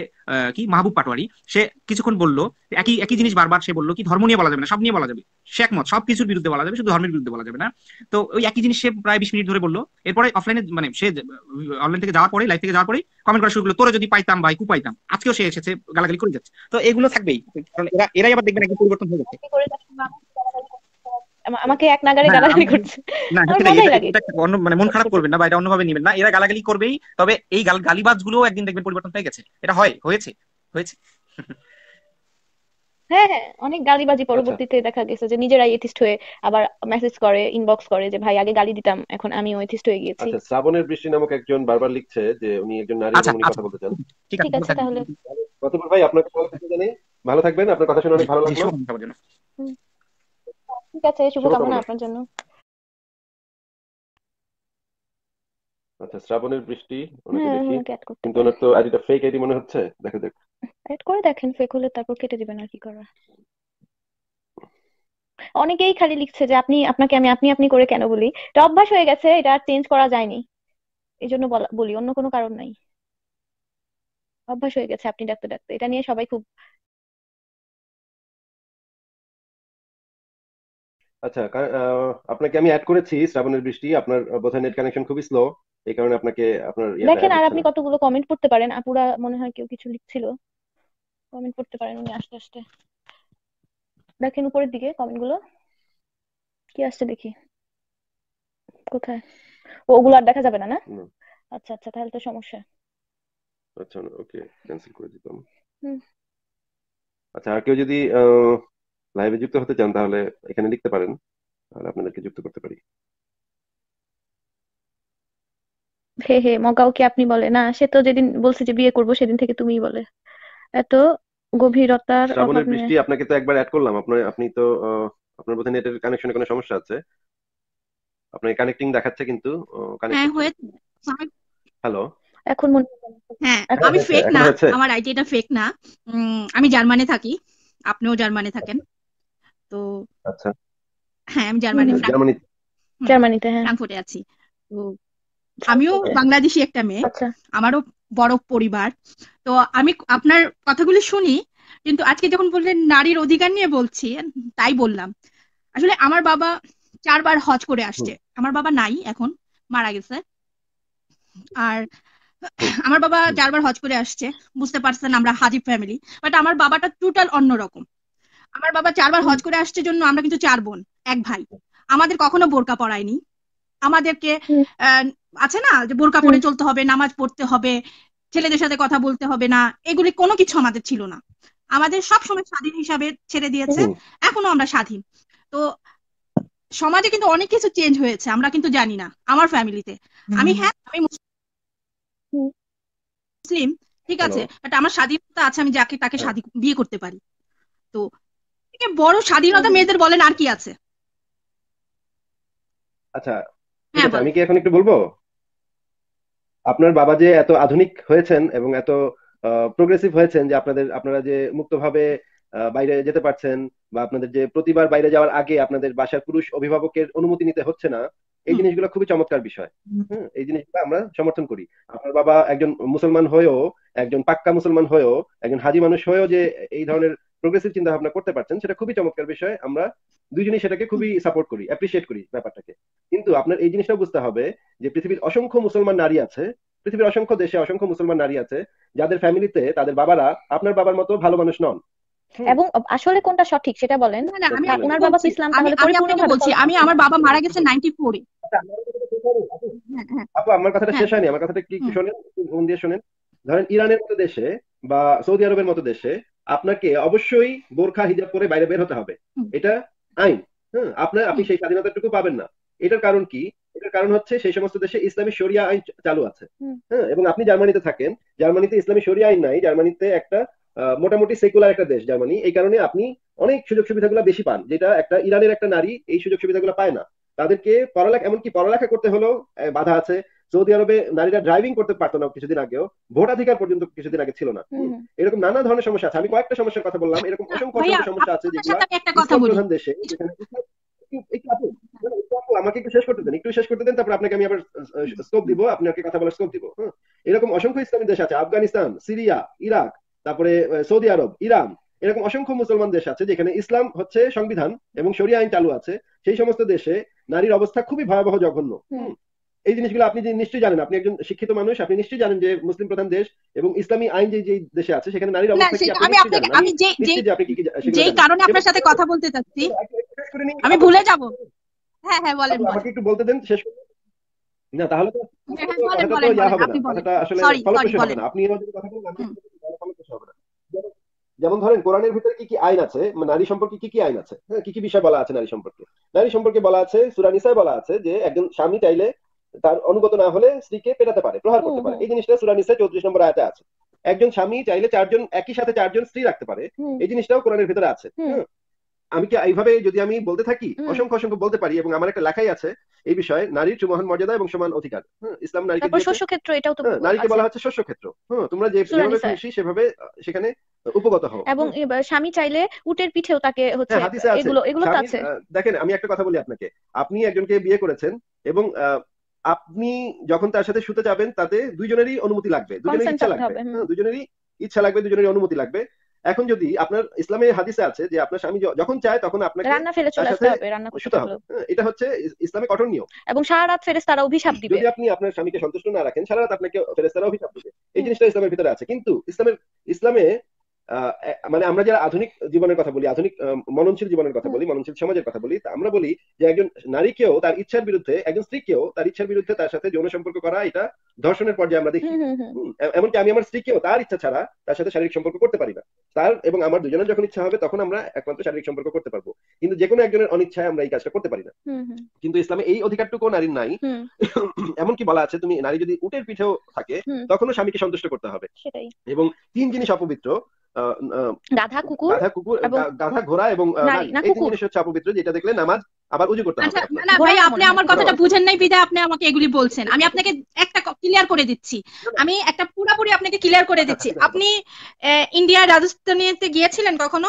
কি মাহবুব পাটোয়ারি সে কিছুক্ষণ বললো একই একই জিনিস বারবার সে বললো কি ধর্ম নিয়ে বলা যাবে না সব নিয়ে বলা যাবে সে একমত সব কিছুর বিরুদ্ধে বলা যাবে শুধু ধর্মের বিরুদ্ধে বলা যাবে না তো ওই একই জিনিস সে প্রায় বিশ মিনিট ধরে বললো এরপরে অফলাইনে মানে সে অনলাইন থেকে যাওয়ার পরে লাইভ থেকে যাওয়ার পরে কমেন্ট করা শুরু করলো তোরা যদি পাইতাম ভাই কু পাইতাম আজকেও সে এসেছে গালাগালি করে যাচ্ছে তো এগুলো থাকবেই এরাই আবার দেখবেন একদম পরিবর্তন হয়ে যাচ্ছে আমাকে এক নাগারে গালাগালি করছে না অন্য মানে মন খারাপ করবেন না বা এটা অন্যভাবে নেবেন না এরা গালাগালি করবেই তবে এই গালিবাজ গুলো একদিন দেখবেন পরিবর্তন হয়ে গেছে এটা হয় হয়েছে হয়েছে হ্যাঁ হ্যাঁ অনেক গালিবাজি আচ্ছা। পরবর্তীতে দেখা গেছে যে নিজেরাই এথিস্ট হয়ে আবার মেসেজ করে ইনবক্স করে যে ভাই আগে গালি দিতাম এখন আমি ও এথিস্ট হয়ে গিয়েছি আচ্ছা শ্রাবণের বৃষ্টি নামক একজন বারবার লিখছে যে উনি একজন নারী আচ্ছা, উনি কথা আচ্ছা। বলতে চান ঠিক আছে তাহলে কতবার ভাই আপনাকে ভালো থাকবেন জানাই ভালো থাকবেন আপনার কথা শুনে অনেক ভালো লাগলো ঠিক আছে শুভকামনা আপনার জন্য আচ্ছা শ্রাবণের বৃষ্টি অনেকে হ্যাঁ, দেখি কিন্তু ওনার তো আজ এটা ফেক আইডি মনে হচ্ছে দেখা যাক অ্যাড করে দেখেন ফেক হলে তারপর কেটে দিবেন আর কি করা অনেকেই খালি লিখছে যে আপনি আপনাকে আমি আপনি আপনি করে কেন বলি এটা অভ্যাস হয়ে গেছে এটা আর চেঞ্জ করা যায়নি এই জন্য বলি অন্য কোনো কারণ নাই অভ্যাস হয়ে গেছে আপনি ডাকতে ডাকতে এটা নিয়ে সবাই খুব আচ্ছা আপনাকে আমি অ্যাড করেছি শ্রাবণের বৃষ্টি আপনার বোধহয় নেট কানেকশন খুবই স্লো এই কারণে আপনাকে আপনার দেখেন আর আপনি কতগুলো কমেন্ট করতে পারেন আপুরা মনে হয় কেউ কিছু লিখছিল কমেন্ট করতে পারেন উনি আস্তে আস্তে দেখেন উপরের দিকে কমেন্ট গুলো কি আসছে দেখি কোথায় ওগুলো আর দেখা যাবে না না আচ্ছা আচ্ছা তাহলে তো সমস্যা আচ্ছা ওকে ক্যান্সেল করে দিতাম আচ্ছা আর কেউ যদি লাইভে যুক্ত হতে চান তাহলে এখানে লিখতে পারেন তাহলে আপনাদেরকে যুক্ত করতে পারি হে হে মগাও কি আপনি বলে না সে তো যেদিন বলছে যে বিয়ে করব সেদিন থেকে তুমিই বলে এত গভীরতার শ্রাবণের বৃষ্টি আপনাকে তো একবার অ্যাড করলাম আপনি আপনি তো আপনার বোধহয় নেটের কানেকশনে কোনো সমস্যা আছে আপনার কানেক্টিং দেখাচ্ছে কিন্তু হ্যাঁ হয়েছে হ্যালো এখন মনে হ্যাঁ আমি ফেক না আমার আইডিটা ফেক না আমি জার্মানে থাকি আপনিও জার্মানে থাকেন তো আচ্ছা। হ্যাঁ আমি জার্মানি জার্মানিতে হ্যাঁ। আছি তো আচ্ছা। আমিও বাংলাদেশি একটা মেয়ে আচ্ছা। আমারও বড় পরিবার তো আমি আপনার কথাগুলি শুনি কিন্তু আজকে যখন বললেন নারীর অধিকার নিয়ে বলছি তাই বললাম আসলে আমার বাবা চারবার হজ করে আসছে আমার বাবা নাই এখন মারা গেছে আর আমার বাবা চারবার হজ করে আসছে বুঝতে পারছেন আমরা হাজি ফ্যামিলি বাট আমার বাবাটা টোটাল অন্যরকম আমার বাবা চারবার হজ করে আসছে জন্য আমরা কিন্তু চার বোন এক ভাই আমাদের কখনো বোরকা পড়ায়নি আমাদেরকে আছে না যে বোরকা পরে চলতে হবে নামাজ পড়তে হবে ছেলেদের সাথে কথা বলতে হবে না এগুলি কোনো কিছু আমাদের ছিল না আমাদের সব সময় স্বাধীন হিসাবে ছেড়ে দিয়েছে এখনো আমরা স্বাধীন তো সমাজে কিন্তু অনেক কিছু চেঞ্জ হয়েছে আমরা কিন্তু জানি না আমার ফ্যামিলিতে আমি হ্যাঁ আমি মুসলিম ঠিক আছে বাট আমার স্বাধীনতা আছে আমি যাকে তাকে হ্যাঁ। স্বাধীন বিয়ে করতে পারি তো থেকে বড় স্বাধীনতা মেয়েদের বলেন আর কি আছে আচ্ছা হ্যাঁ, আমি কি এখন একটু বলবো আপনার বাবা যে এত আধুনিক হয়েছেন এবং এত প্রোগ্রেসিভ হয়েছেন যে আপনাদের আপনারা যে মুক্তভাবে বাইরে যেতে পারছেন বা আপনাদের যে প্রতিবার বাইরে যাওয়ার আগে আপনাদের বাসার পুরুষ অভিভাবকের অনুমতি নিতে হচ্ছে না এই জিনিসগুলো খুবই চমৎকার বিষয় এই জিনিসগুলো আমরা সমর্থন করি আপনার বাবা একজন মুসলমান হয়েও একজন পাক্কা মুসলমান হয়েও একজন হাজি মানুষ হয়েও যে এই ধরনের প্রোগ্রেসিভ চিন্তা ভাবনা করতে পারছেন সেটা খুবই চমৎকার বিষয় আমরা দুজনেই সেটাকে খুবই সাপোর্ট করি অ্যাপ্রিসিয়েট করি ব্যাপারটাকে কিন্তু আপনার এই জিনিসটা বুঝতে হবে যে পৃথিবীর অসংখ্য মুসলমান নারী আছে পৃথিবীর অসংখ্য দেশে অসংখ্য মুসলমান নারী আছে যাদের ফ্যামিলিতে তাদের বাবারা আপনার বাবার মতো ভালো মানুষ নন এবং আসলে কোনটা সঠিক সেটা বলেন ওনার বাবা তো ইসলাম তাহলে আমি আপনাকে বলছি আমি আমার বাবা মারা গেছে 94 এ আচ্ছা, হ্যাঁ, হ্যাঁ। আপু আমার কথাটা হ্যাঁ। শেষ হয়নি আমার কথাটা কি শুনেন ফোন দিয়ে শুনেন ধরেন ইরানের মতো দেশে বা সৌদি আরবের মতো দেশে আপনাকে অবশ্যই বোরখা হিজাব করে বাইরে বের হতে হবে এটা আইন হ্যাঁ আপনার আপনি সেই স্বাধীনতাটুকু পাবেন না এটার কারণ কি এটার কারণ হচ্ছে সেই সমস্ত দেশে ইসলামী শরিয়া আইন চালু আছে হ্যাঁ এবং আপনি জার্মানিতে থাকেন জার্মানিতে ইসলামী সরিয়া আইন নাই জার্মানিতে একটা মোটামুটি সেকুলার একটা দেশ জার্মানি এই কারণে আপনি অনেক সুযোগ সুবিধাগুলো বেশি পান যেটা একটা ইরানের একটা নারী এই সুযোগ সুবিধাগুলো পায় না তাদেরকে পড়ালেখা এমনকি পড়ালেখা করতে হলেও বাধা আছে সৌদি আরবে নারীরা ড্রাইভিং করতে পারতো না কিছুদিন আগেও ভোটাধিকার পর্যন্ত কিছুদিন আগে ছিল না এরকম নানা ধরনের সমস্যা আছে আমি কয়েকটা সমস্যার কথা বললাম এরকম অসংখ্য সমস্যা আছে যেগুলো দেশে আমাকে একটু শেষ করতে দেন একটু শেষ করতে দেন তারপর আপনাকে আমি আবার স্কোপ দিব আপনাকে কথা বলার স্কোপ দিব এরকম অসংখ্য ইসলামী দেশ আছে আফগানিস্তান সিরিয়া ইরাক তারপরে সৌদি আরব ইরান এরকম অসংখ্য মুসলমান দেশ আছে যেখানে ইসলাম হচ্ছে সংবিধান এবং শরিয়া আইন চালু আছে সেই সমস্ত দেশে নারীর অবস্থা খুবই ভয়াবহ জঘন্য এই জিনিসগুলো আপনি নিশ্চয়ই জানেন আপনি একজন শিক্ষিত মানুষ আপনি নিশ্চয়ই জানেন যে মুসলিম প্রধান দেশ এবং ইসলামী আইন যে দেশে আছে সেখানে নারীর যেই কারণে আপনার সাথে কথা বলতে চাচ্ছি আমি ভুলে যাব হ্যাঁ হ্যাঁ বলেন আমাকে একটু বলতে দেন শেষ না তাহলে তো হ্যাঁ, হ্যাঁ, আসলে আপনি যেমন ধরেন কোরআনের ভিতরে কি কি আইন আছে মানে নারী সম্পর্কে কি কি আইন আছে হ্যাঁ কি কি বিষয় বলা আছে নারী সম্পর্কে নারী সম্পর্কে বলা আছে সুরানিসায় বলা আছে যে একজন স্বামী চাইলে তার অনুগত না হলে স্ত্রীকে পেটাতে পারে প্রহার করতে পারে এই জিনিসটা সুরানিসে চৌত্রিশ নম্বর আয়তে আছে একজন স্বামী চাইলে চারজন একই সাথে চারজন স্ত্রী রাখতে পারে এই জিনিসটাও কোরআনের ভিতরে আছে আমি কি এইভাবে যদি আমি বলতে থাকি অসংখ্য অসংখ্য বলতে পারি এবং আমার একটা লেখাই আছে এই বিষয়ে নারীর সুমহান মর্যাদা এবং সমান অধিকার ইসলাম নারীকে ক্ষেত্র এটাও তো নারীকে বলা হচ্ছে শস্য ক্ষেত্র হ্যাঁ তোমরা যে খুশি সেভাবে সেখানে উপগত হও এবং স্বামী চাইলে উটের পিঠেও তাকে হ্যাঁ, হচ্ছে এগুলো এগুলো আছে দেখেন আমি একটা কথা বলি আপনাকে আপনি একজনকে বিয়ে করেছেন এবং আপনি যখন তার সাথে শুতে যাবেন তাতে দুইজনেরই অনুমতি লাগবে দুজনের হ্যাঁ, ইচ্ছা লাগবে দুজনেরই ইচ্ছা লাগবে দুজনের অনুমতি লাগবে এখন যদি আপনার ইসলামের হাদিসে আছে যে আপনার স্বামী যখন চায় তখন আপনাকে রান্না ফেলে চলে আসতে হবে রান্না করতে হবে হ্যাঁ, এটা হচ্ছে ইসলামে কঠোর নিয়ম এবং সারা রাত ফেরেশতারা অভিশাপ দিবে যদি আপনি আপনার স্বামীকে সন্তুষ্ট না রাখেন সারা রাত আপনাকে ফেরেশতারা অভিশাপ দিবে এই জিনিসটা ইসলামের ভিতরে আছে কিন্তু ইসলামের ইসলামে মানে আমরা যারা আধুনিক জীবনের কথা বলি আধুনিক মননশীল জীবনের কথা বলি মননশীল সমাজের কথা বলি আমরা বলি যে একজন নারীকেও তার ইচ্ছার বিরুদ্ধে একজন স্ত্রীকেও তার ইচ্ছার বিরুদ্ধে তার সাথে যৌন সম্পর্ক করা এটা ধর্ষণের পর্যায়ে আমরা দেখি এমনকি আমি আমার স্ত্রীকেও তার ইচ্ছা ছাড়া তার সাথে শারীরিক সম্পর্ক করতে পারি না তার এবং আমার দুজনের যখন ইচ্ছা হবে তখন আমরা একমাত্র শারীরিক সম্পর্ক করতে পারবো কিন্তু যে কোনো একজনের অনিচ্ছায় আমরা এই কাজটা করতে পারি না কিন্তু ইসলামে এই অধিকারটুকু নারীর নাই (coughs) এমনকি বলা আছে তুমি নারী যদি উটের পিঠেও থাকে তখনও স্বামীকে সন্তুষ্ট করতে হবে এবং তিন জিনিস অপবিত্র গাধা কুকুর গাধা কুকুর গাধা ঘোড়া এবং এই জিনিস হচ্ছে অপবিত্র যেটা দেখলে নামাজ আবার উজু করতে আচ্ছা, হবে না ভাই আপনি আমার কথাটা বুঝেন নাই বিদায় আপনি আমাকে এগুলি বলছেন আমি আপনাকে একটা ক্লিয়ার করে দিচ্ছি আমি একটা পুরোপুরি আপনাকে ক্লিয়ার করে দিচ্ছি হ্যাঁ, আপনি ইন্ডিয়ার রাজস্থানেতে গিয়েছিলেন কখনো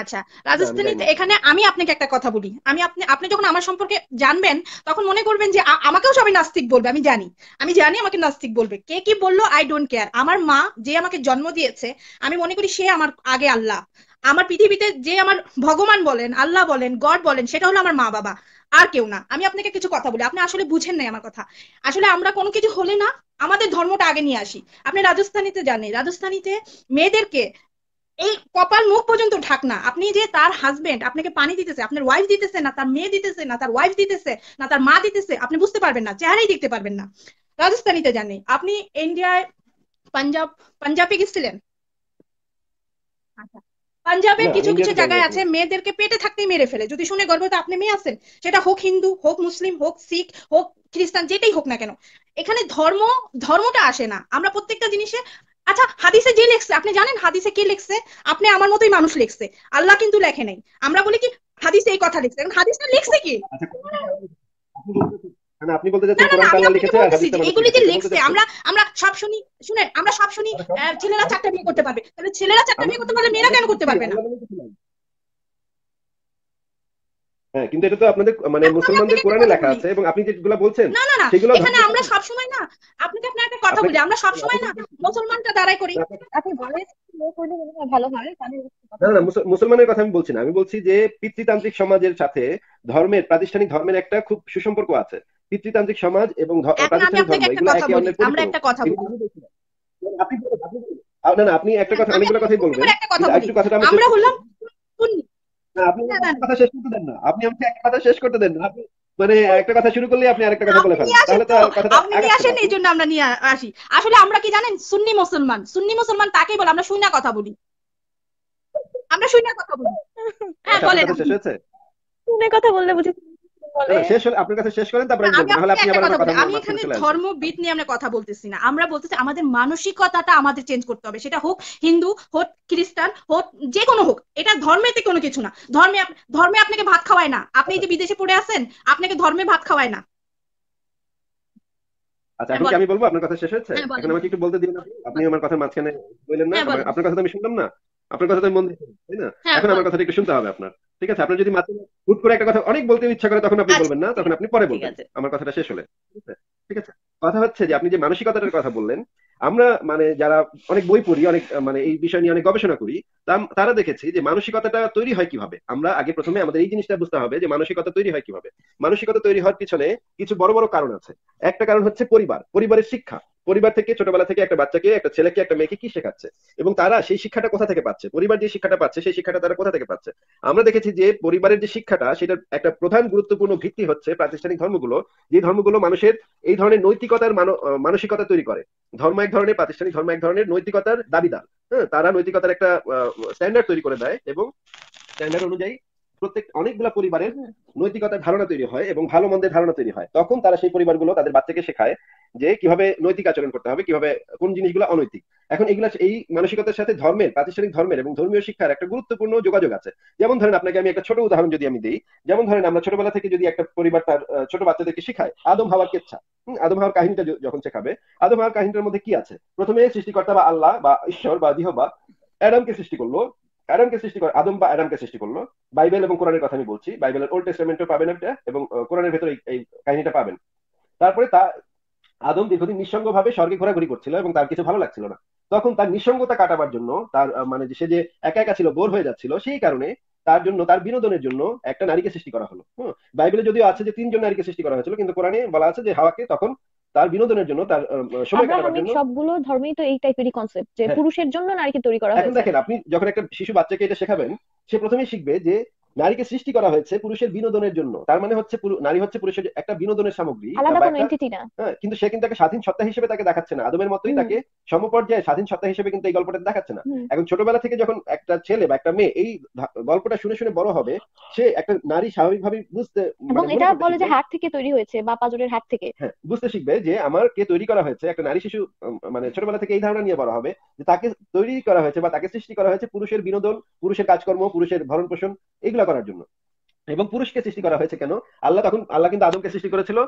আচ্ছা রাজস্থানী এখানে আমি আপনাকে একটা কথা বলি আমি আপনি আপনি যখন আমার সম্পর্কে জানবেন তখন মনে করবেন যে আমাকেও সবাই নাস্তিক বলবে আমি জানি আমি জানি আমাকে নাস্তিক বলবে কে কি বললো আই ডোন্ট কেয়ার আমার মা যে আমাকে জন্ম দিয়েছে আমি মনে করি সে আমার আগে আল্লাহ আমার পৃথিবীতে যে আমার ভগবান বলেন আল্লাহ বলেন গড বলেন সেটা হলো আমার মা বাবা আর কেউ না আমি আপনাকে কিছু কথা বলি আপনি আসলে বুঝেন নাই আমার কথা আসলে আমরা কোনো কিছু হলে না আমাদের ধর্মটা আগে নিয়ে আসি আপনি রাজস্থানীতে জানেন রাজস্থানীতে মেয়েদেরকে এই কপাল মুখ পর্যন্ত ঢাকনা আপনি যে তার হাজবেন্ড আপনাকে পানি দিতেছে আপনার ওয়াইফ দিতেছে না তার মেয়ে দিতেছে না তার ওয়াইফ দিতেছে না তার মা দিতেছে আপনি বুঝতে পারবেন না চেহারাই দেখতে পারবেন না রাজস্থানিতে জানি আপনি ইন্ডিয়ায় পাঞ্জাব পাঞ্জাবে গেছিলেন আচ্ছা পাঞ্জাবের কিছু কিছু জায়গায় আছে মেয়েদেরকে পেটে থাকতেই মেরে ফেলে যদি শুনে তো আপনি মেয়ে আছেন সেটা হোক হিন্দু হোক মুসলিম হোক শিখ হোক খ্রিস্টান যেটাই হোক না কেন এখানে ধর্ম ধর্মটা আসে না আমরা প্রত্যেকটা জিনিসে আচ্ছা হাদিসে যে লেখছে আপনি জানেন হাদিসে কে লেখছে আপনি আমার মতোই মানুষ লেখছে আল্লাহ কিন্তু লেখে নাই আমরা বলি কি হাদিসে এই কথা লেখছে এখন হাদিসটা লেখছে কি আচ্ছা, আমরা আমরা সব শুনি শুনেন আমরা সব শুনি ছেলেরা চারটা বিয়ে করতে পারবে তাহলে ছেলেরা চারটা বিয়ে করতে পারলে মেয়েরা কেন করতে পারবে না হ্যাঁ কিন্তু এটা তো আপনাদের মানে মুসলমানদের কোরআনে লেখা আছে এবং আপনি যেগুলো বলছেন সেগুলো এখানে আমরা সব সময় না আপনাকে আপনি একটা কথা বলি আমরা সব সময় না মুসলমানটা দাঁড়াই করি আপনি বলেন ভালো হয় তাহলে না না মুসলমানের কথা আমি বলছি না আমি বলছি যে পিতৃতান্ত্রিক সমাজের সাথে ধর্মের প্রাতিষ্ঠানিক ধর্মের একটা খুব সুসম্পর্ক আছে পিতৃতান্ত্রিক সমাজ এবং প্রাতিষ্ঠানিক ধর্ম এগুলো একে অন্যের আমরা একটা কথা বলি আপনি বলুন আপনি না না আপনি একটা হ্যাঁ, কথা অনেকগুলো কথাই বলবেন একটা কথা আমরা হলাম শুনুন আপনি কথা শেষ করতে দেন না আপনি আমাকে একটা কথা শেষ করতে দেন না আপনি মানে একটা কথা শুরু করলে আপনি আরেকটা কথা বলে ফেলেন তাহলে তো কথা আপনি নিয়ে আসেন এই জন্য আমরা নিয়ে আসি আসলে আমরা কি জানেন সুন্নি মুসলমান সুন্নি মুসলমান তাকেই বলে আমরা শুইনা কথা বলি আমরা শুইনা কথা বলি হ্যাঁ আচ্ছা, বলেন শুনে কথা বললে বুঝি আপনার হোক এটা ধর্মেতে কিছু না ধর্মে ধর্মে আপনাকে ভাত খাওয়ায় না আপনি যে বিদেশে পড়ে আছেন আপনাকে ধর্মে ভাত খাওয়ায় না আচ্ছা হ্যাঁ, আমি বলবো আপনার কথা শেষ হয়েছে হ্যাঁ, একটু বলতে আপনি আমার কথা মাঝখানে বললেন না হ্যাঁ, আপনার কথা তো আমি শুনলাম না আপনার কথা তো আমি মন তাই না হ্যাঁ, এখন আমার কথাটা একটু শুনতে হবে আপনার ঠিক আছে আপনার যদি মাঝে হুট করে একটা কথা অনেক বলতে ইচ্ছা করে তখন আপনি আচ্ছা, বলবেন না তখন আপনি পরে বলবেন আমার কথাটা শেষ হলে ঠিক আছে কথা হচ্ছে যে আপনি যে মানসিকতাটার কথা বললেন আমরা মানে যারা অনেক বই পড়ি অনেক মানে এই বিষয় নিয়ে অনেক গবেষণা করি তারা দেখেছি যে মানসিকতাটা তৈরি হয় কিভাবে আমরা আগে প্রথমে আমাদের এই জিনিসটা বুঝতে হবে যে মানসিকতা তৈরি হয় কিভাবে মানসিকতা তৈরি হওয়ার পিছনে কিছু বড় বড় কারণ আছে একটা কারণ হচ্ছে পরিবার পরিবারের শিক্ষা পরিবার থেকে ছোটবেলা থেকে একটা বাচ্চাকে একটা ছেলেকে একটা মেয়েকে কি শেখাচ্ছে এবং তারা সেই শিক্ষাটা কোথা থেকে পাচ্ছে পরিবার যে শিক্ষাটা পাচ্ছে সেই শিক্ষাটা তারা কোথা থেকে পাচ্ছে আমরা দেখেছি যে পরিবারের যে শিক্ষাটা সেটার একটা প্রধান গুরুত্বপূর্ণ ভিত্তি হচ্ছে প্রাতিষ্ঠানিক ধর্মগুলো যে ধর্মগুলো মানুষের এই ধরনের নৈতিকতার মানসিকতা তৈরি করে ধর্ম এক ধরনের প্রাতিষ্ঠানিক ধর্ম এক ধরনের নৈতিকতার দাবিদার হ্যাঁ তারা নৈতিকতার একটা স্ট্যান্ডার্ড তৈরি করে দেয় এবং স্ট্যান্ডার্ড অনুযায়ী প্রত্যেক অনেকগুলো পরিবারের নৈতিকতার ধারণা তৈরি হয় এবং ভালো মন্দের ধারণা তৈরি হয় তখন তারা সেই পরিবারগুলো তাদের বাচ্চাকে শেখায় যে কিভাবে নৈতিক আচরণ করতে হবে কিভাবে কোন জিনিসগুলো অনৈতিক এখন এগুলো এই মানসিকতার সাথে ধর্মের প্রাতিষ্ঠানিক ধর্মের এবং ধর্মীয় শিক্ষার একটা গুরুত্বপূর্ণ যোগাযোগ আছে যেমন ধরেন আপনাকে আমি একটা ছোট উদাহরণ যদি আমি দিই যেমন ধরেন আমরা ছোটবেলা থেকে যদি একটা পরিবার তার ছোট বাচ্চাদেরকে শেখায় আদম হওয়ার কেচ্ছা আদম হওয়ার কাহিনীটা যখন শেখাবে আদম হওয়ার কাহিনীটার মধ্যে কি আছে প্রথমে সৃষ্টিকর্তা বা আল্লাহ বা ঈশ্বর বা দিহবা অ্যাডামকে সৃষ্টি করলো অ্যাডামকে সৃষ্টি করে আদম বা অ্যাডামকে সৃষ্টি করলো বাইবেল এবং কোরআনের কথা আমি বলছি বাইবেলের ওল্ড টেস্টামেন্টও পাবেন একটা এবং কোরআনের ভেতরে এই কাহিনীটা পাবেন তারপরে তা আদম দীর্ঘদিন নিঃসঙ্গ ভাবে স্বর্গে ঘোরাঘুরি করছিল এবং তার কিছু ভালো লাগছিল না তখন তার নিঃসঙ্গতা কাটাবার জন্য তার মানে সে যে একা একা ছিল বোর হয়ে যাচ্ছিল সেই কারণে তার জন্য তার বিনোদনের জন্য একটা নারীকে সৃষ্টি করা হলো বাইবেলে যদিও আছে যে তিনজন নারীকে সৃষ্টি করা হয়েছিল কিন্তু কোরআনে বলা আছে যে হাওয়াকে তখন তার বিনোদনের জন্য তার সময় কাটানোর জন্য সবগুলো ধর্মেই তো এই টাইপেরই কনসেপ্ট যে হ্যাঁ। পুরুষের জন্য নারীকে তৈরি করা হয়েছে এখন দেখেন আপনি যখন একটা শিশু বাচ্চাকে এটা শেখাবেন সে প্রথমেই শিখবে যে নারীকে সৃষ্টি করা হয়েছে পুরুষের বিনোদনের জন্য তার মানে হচ্ছে নারী হচ্ছে পুরুষের একটা বিনোদনের সামগ্রী হ্যাঁ, কিন্তু সে কিন্তু স্বাধীন সত্তা হিসেবে তাকে দেখাচ্ছে না আদমের মতোই তাকে সমপর্যায়ে স্বাধীন সত্তা হিসেবে কিন্তু এই গল্পটা দেখাচ্ছে না এখন ছোটবেলা থেকে যখন একটা ছেলে বা একটা মেয়ে এই গল্পটা শুনে শুনে বড় হবে সে একটা নারী স্বাভাবিকভাবে বুঝতে মানে এটা বলে যে হাত থেকে তৈরি হয়েছে বা পাজরের হাত থেকে হ্যাঁ বুঝতে শিখবে যে আমার কে তৈরি করা হয়েছে একটা নারী শিশু মানে ছোটবেলা থেকে এই ধারণা নিয়ে বড় হবে যে তাকে তৈরি করা হয়েছে বা তাকে সৃষ্টি করা হয়েছে পুরুষের বিনোদন পুরুষের কাজকর্ম পুরুষের ভরণ পোষণ এগুলো মোকাবিলা করার জন্য এবং পুরুষকে সৃষ্টি করা হয়েছে কেন আল্লাহ তখন আল্লাহ কিন্তু আদমকে সৃষ্টি করেছিল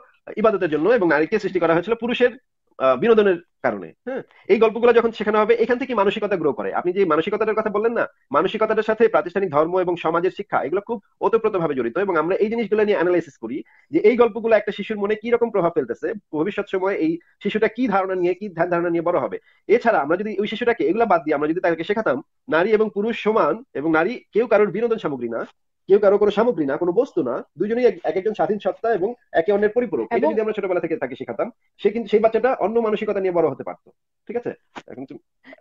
ইবাদতের জন্য এবং নারীকে সৃষ্টি করা হয়েছিল পুরুষের বিনোদনের কারণে হ্যাঁ এই গল্পগুলো যখন শেখানো হবে এখান থেকে মানসিকতা গ্রো করে আপনি যে মানসিকতাটার কথা বললেন না মানসিকতাটার সাথে প্রাতিষ্ঠানিক ধর্ম এবং সমাজের শিক্ষা এগুলো খুব ওতপ্রোত ভাবে জড়িত এবং আমরা এই জিনিসগুলো নিয়ে অ্যানালাইসিস করি যে এই গল্পগুলো একটা শিশুর মনে কি রকম প্রভাব ফেলতেছে ভবিষ্যৎ সময়ে এই শিশুটা কি ধারণা নিয়ে কি ধ্যান ধারণা নিয়ে বড় হবে এছাড়া আমরা যদি ওই শিশুটাকে এগুলো বাদ দিয়ে আমরা যদি তাকে শেখাতাম নারী এবং পুরুষ সমান এবং নারী কেউ কারোর বিনোদন সামগ্রী না কেউ কারো কোনো সামগ্রী না কোনো বস্তু না দুজনেই এক একজন স্বাধীন সত্তা এবং একে অন্যের পরিপূরক এটা যদি আমরা ছোটবেলা থেকে তাকে শেখাতাম সে কিন্তু সেই বাচ্চাটা অন্য মানসিকতা নিয়ে বড় হতে পারতো ঠিক আছে এখন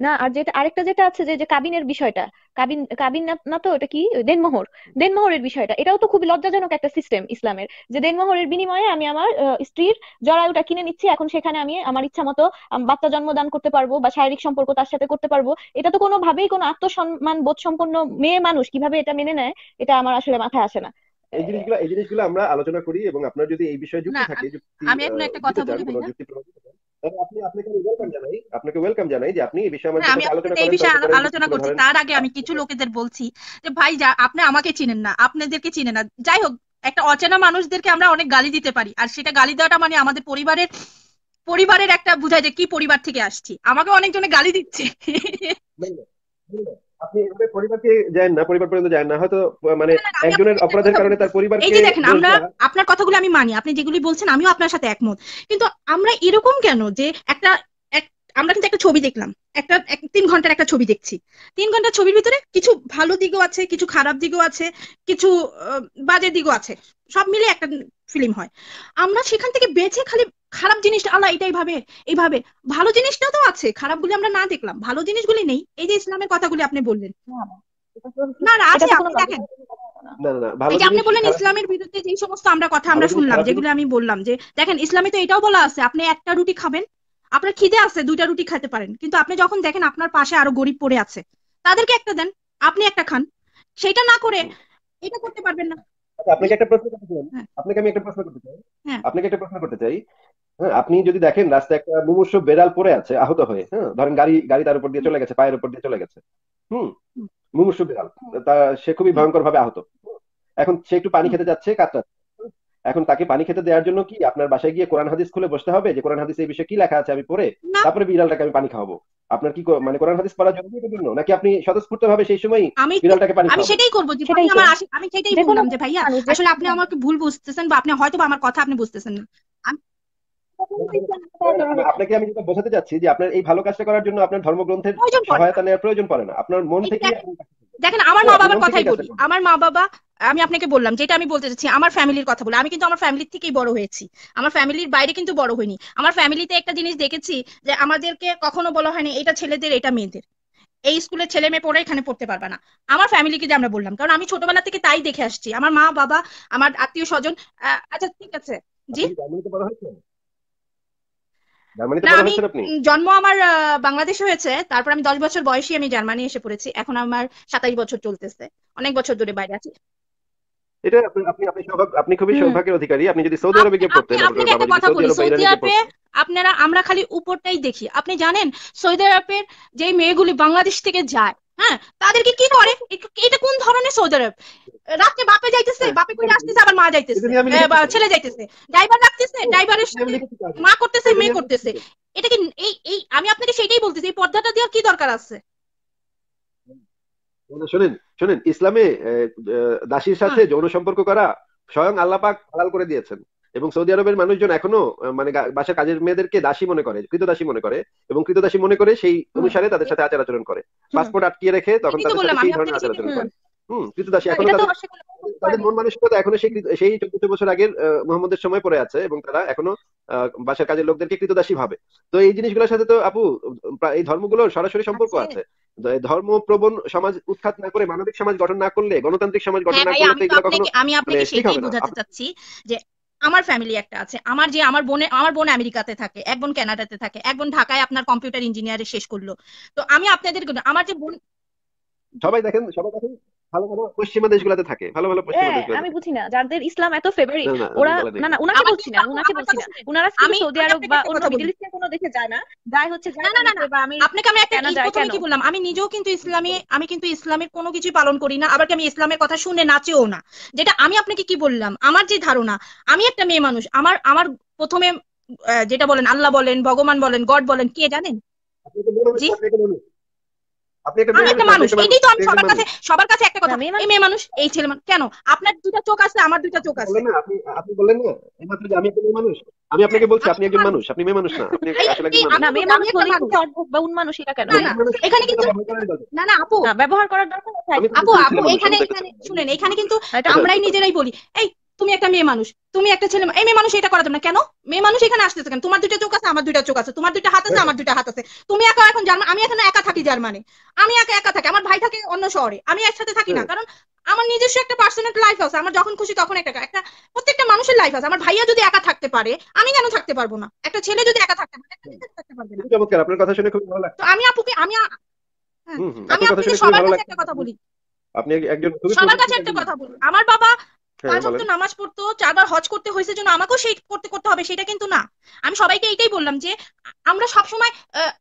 না আর যেটা আরেকটা যেটা আছে যে কাবিনের বিষয়টা কাবিন কাবিন না তো এটা কি দেনমোহর দেনমোহরের বিষয়টা এটাও তো খুবই লজ্জাজনক একটা সিস্টেম ইসলামের যে দেনমোহরের বিনিময়ে আমি আমার স্ত্রীর জরায়ুটা কিনে নিচ্ছি এখন সেখানে আমি আমার ইচ্ছা মতো বাচ্চা জন্মদান করতে পারবো বা শারীরিক সম্পর্ক তার সাথে করতে পারবো এটা তো কোনোভাবেই কোনো আত্মসম্মান বোধ সম্পন্ন মেয়ে মানুষ কিভাবে এটা মেনে নেয় এটা আমার আমার আসলে মাথায় আসে না এই জিনিসগুলো এই জিনিসগুলো আমরা আলোচনা করি এবং আপনার যদি এই বিষয়ে যুক্তি থাকে আমি একটা কথা বলি এই বিষয়ে আলোচনা করছি তার আগে আমি কিছু লোকেদের বলছি যে ভাই যা আপনি আমাকে না আপনাদেরকে না যাই হোক একটা অচেনা মানুষদেরকে আমরা অনেক গালি দিতে পারি আর সেটা গালি দেওয়াটা মানে আমাদের পরিবারের পরিবারের একটা বুঝায় যে কি পরিবার থেকে আসছি আমাকে অনেকজনে গালি দিচ্ছে আপনি এভাবে পরিবারকে যায় না পরিবার পর্যন্ত যায় না হয়তো মানে একজনের অপরাধের কারণে তার এই যে দেখেন আমরা আপনার কথাগুলো আমি মানি আপনি যেগুলি বলছেন আমিও আপনার সাথে একমত কিন্তু আমরা এরকম কেন যে একটা আমরা কিন্তু একটা ছবি দেখলাম একটা তিন ঘন্টার একটা ছবি দেখছি তিন ঘন্টার ছবির ভিতরে কিছু ভালো দিকও আছে কিছু খারাপ দিকও আছে কিছু বাজে দিকও আছে সব মিলে একটা ফিল্ম হয় আমরা সেখান থেকে বেছে খালি খারাপ জিনিসটা আল্লাহ এটাই ভাবে এইভাবে ভালো জিনিসটা তো আছে খারাপ গুলি আমরা না দেখলাম ভালো জিনিসগুলি নেই এই যে ইসলামের কথাগুলি আপনি বললেন না না আছে আচ্ছা, আপনি দেখেন আপনি বললেন ইসলামের বিরুদ্ধে যে সমস্ত আমরা কথা আমরা শুনলাম যেগুলো আমি বললাম যে দেখেন ইসলামে তো এটাও বলা আছে আপনি একটা রুটি খাবেন আপনার খিদে আছে দুইটা রুটি খেতে পারেন কিন্তু আপনি যখন দেখেন আপনার পাশে আরো গরিব পড়ে আছে তাদেরকে একটা দেন আপনি একটা খান সেটা না করে এটা করতে পারবেন না আচ্ছা, আপনাকে একটা প্রশ্ন করতে চাই হ্যাঁ। আপনাকে আমি একটা প্রশ্ন করতে চাই হ্যাঁ। আপনাকে একটা প্রশ্ন করতে চাই হ্যাঁ, আপনি যদি দেখেন রাস্তায় একটা মুমূর্ষ বেড়াল পড়ে আছে আহত হয়ে হ্যাঁ ধরেন গাড়ি গাড়ি তার উপর দিয়ে চলে গেছে পায়ের উপর দিয়ে চলে গেছে হুম মুমূর্ষ বেড়াল তা সে খুবই ভয়ঙ্কর ভাবে আহত এখন সে একটু পানি খেতে যাচ্ছে কাতরাচ্ছে এখন তাকে পানি খেতে দেওয়ার জন্য কি আপনার বাসায় গিয়ে কোরআন হাদিস খুলে বসতে হবে যে কোরআন হাদিস এই বিষয়ে কি লেখা আছে আমি পড়ে তারপরে বিড়ালটাকে আমি পানি খাওয়াবো আপনার কি মানে কোরআন হাদিস পড়া জরুরি এটার জন্য নাকি আপনি স্বতঃস্ফূর্ত ভাবে সেই সময় বিড়ালটাকে পানি আমি সেটাই করব যে ভাই আমার আমি সেটাই বললাম যে ভাইয়া আসলে আপনি আমাকে ভুল বুঝতেছেন বা আপনি হয়তো আমার কথা আপনি বুঝতেছেন না আপনাকে আমি যেটা বোঝাতে চাচ্ছি যে আপনার এই ভালো কাজটা করার জন্য আপনার ধর্মগ্রন্থের সহায়তা নেওয়ার প্রয়োজন পড়ে না আপনার মন থেকে দেখেন আমার মা বাবার কথাই বলি আমার মা বাবা আমি আপনাকে বললাম যেটা আমি বলতে চাচ্ছি আমার ফ্যামিলির কথা বলে আমি কিন্তু আমার ফ্যামিলির থেকেই বড় হয়েছি আমার ফ্যামিলির বাইরে কিন্তু বড় হয়নি আমার ফ্যামিলিতে একটা জিনিস দেখেছি যে আমাদেরকে কখনো বলা হয়নি এটা ছেলেদের এটা মেয়েদের এই স্কুলে ছেলে মেয়ে পড়ে এখানে পড়তে পারবে না আমার ফ্যামিলিকে যে আমরা বললাম কারণ আমি ছোটবেলা থেকে তাই দেখে আসছি আমার মা বাবা আমার আত্মীয় স্বজন আচ্ছা ঠিক আছে জি জার্মানিতে বড় হয়েছেন আপনি জন্ম আমার বাংলাদেশে হয়েছে তারপর আমি 10 বছর বয়সে আমি জার্মানি এসে পড়েছি এখন আমার 27 বছর চলতেছে অনেক বছর ধরে বাইরে আছি এটা আপনি আপনি আপনি খুবই সৌভাগ্যের অধিকারী আপনি যদি সৌদি আরবে গিয়ে পড়তেন সৌদি আরবে আপনারা আমরা খালি উপরটাই দেখি আপনি জানেন সৌদি আরবের যে মেয়েগুলি বাংলাদেশ থেকে যায় হ্যাঁ তাদেরকে কি করে এটা কোন ধরনের সৌদি আরব রাতে বাপে যাইতেছে হ্যাঁ। বাপে কইরা আসতেছে আবার মা যাইতেছে ছেলে যাইতেছে ড্রাইভার রাখতেছে হ্যাঁ, ড্রাইভারের সাথে মা করতেছে মেয়ে করতেছে এটা কি এই এই আমি আপনাকে সেটাই বলতেছি এই পর্দাটা দেওয়ার কি দরকার আছে শুনেন শুনেন ইসলামে দাসীর সাথে হ্যাঁ। যৌন সম্পর্ক করা স্বয়ং আল্লাপাক হালাল করে দিয়েছেন এবং সৌদি আরবের মানুষজন এখনো মানে বাসার কাজের মেয়েদেরকে দাসী মনে করে কৃতদাসী মনে করে এবং কৃতদাসী মনে করে সেই অনুসারে তাদের সাথে আচার আচরণ করে পাসপোর্ট আটকিয়ে রেখে তখন তাদের সাথে সেই ধরনের আচার আচরণ করে হুম কৃতদাসী হ্যাঁ, এখনো তাদের মন মানসিকতা এখনো সেই সেই চোদ্দ বছর আগের মোহাম্মদের সময় পড়ে আছে এবং তারা এখনো বাসার কাজের লোকদেরকে কৃতদাসী ভাবে তো এই জিনিসগুলোর সাথে তো আপু এই ধর্মগুলোর সরাসরি সম্পর্ক আছে ধর্ম প্রবণ সমাজ উৎখাত না করে মানবিক সমাজ গঠন না করলে গণতান্ত্রিক সমাজ গঠন হ্যাঁ না করলে আমি আপনাকে মানে সেটাই বোঝাতে চাচ্ছি যে আমার ফ্যামিলি একটা আছে আমার যে আমার বোনে আমার বোন আমেরিকাতে থাকে একজন বোন কানাডাতে থাকে একজন ঢাকায় আপনার কম্পিউটার ইঞ্জিনিয়ারে শেষ করলো তো আমি আপনাদের আমার যে বোন সবাই দেখেন সবাই দেখেন ভালো ভালো পশ্চিমা দেশগুলোতে থাকে ভালো ভালো পশ্চিমা হ্যাঁ, দেশগুলোতে আমি বুঝি না যাদের ইসলাম এত ফেভারিট ওরা না না উনাকে বলছি না উনাকে বলছি না উনারা আমি সৌদি আরব বা অন্য মিডল ইস্টের কোনো দেশে যায় না যায় হচ্ছে না না না না আমি আপনাকে আমি একটা প্রথমে কি বললাম আমি নিজেও কিন্তু ইসলামী আমি কিন্তু ইসলামের কোনো কিছু পালন করি না আবার কি আমি ইসলামের কথা শুনে নাচেও না যেটা আমি আপনাকে কি বললাম আমার যে ধারণা আমি একটা মেয়ে মানুষ আমার আমার প্রথমে যেটা বলেন আল্লাহ বলেন ভগবান বলেন গড বলেন কে জানেন জি মানুষ এটাই তো সবার কাছে একটা কথা এই ছেলে কেন আপনার চোখ আছে আমার চোখ আছে আমি আপনাকে আপনি মানুষ আপনি না এখানে কিন্তু না না আপু ব্যবহার করার দরকার আপু এখানে এখানে শুনেন এখানে কিন্তু আমরাই নিজেরাই বলি এই তুমি একটা মেয়ে মানুষ তুমি একটা ছেলে এই মেয়ে মানুষ এটা করাতে না কেন মেয়ে মানুষ এখানে আসতেছে কেন তোমার দুইটা চোখ আছে আমার দুইটা চোখ আছে তোমার দুইটা হাত আছে আমার দুইটা হাত আছে তুমি একা এখন জার্মান আমি এখানে একা থাকি জার্মানে আমি একা একা থাকি আমার ভাই থাকে অন্য শহরে আমি একসাথে থাকি না কারণ আমার নিজস্ব একটা পার্সোনাল লাইফ আছে আমার যখন খুশি তখন একটা একটা প্রত্যেকটা মানুষের লাইফ আছে আমার ভাইয়া যদি একা থাকতে পারে আমি কেন থাকতে পারবো না একটা ছেলে যদি একা থাকতে পারে থাকতে পারবে না কথা শুনে খুব ভালো তো আমি আপুকে আমি হ্যাঁ। আমি আপনাকে সবার কাছে একটা কথা বলি আপনি একজন সবার কাছে একটা কথা বলি আমার বাবা পাঁচ ওয়াক্ত নামাজ পড়তো চারবার হজ করতে হয়েছে জন্য আমাকেও সেই করতে করতে হবে সেটা কিন্তু না আমি সবাইকে এটাই বললাম যে আমরা সব সময়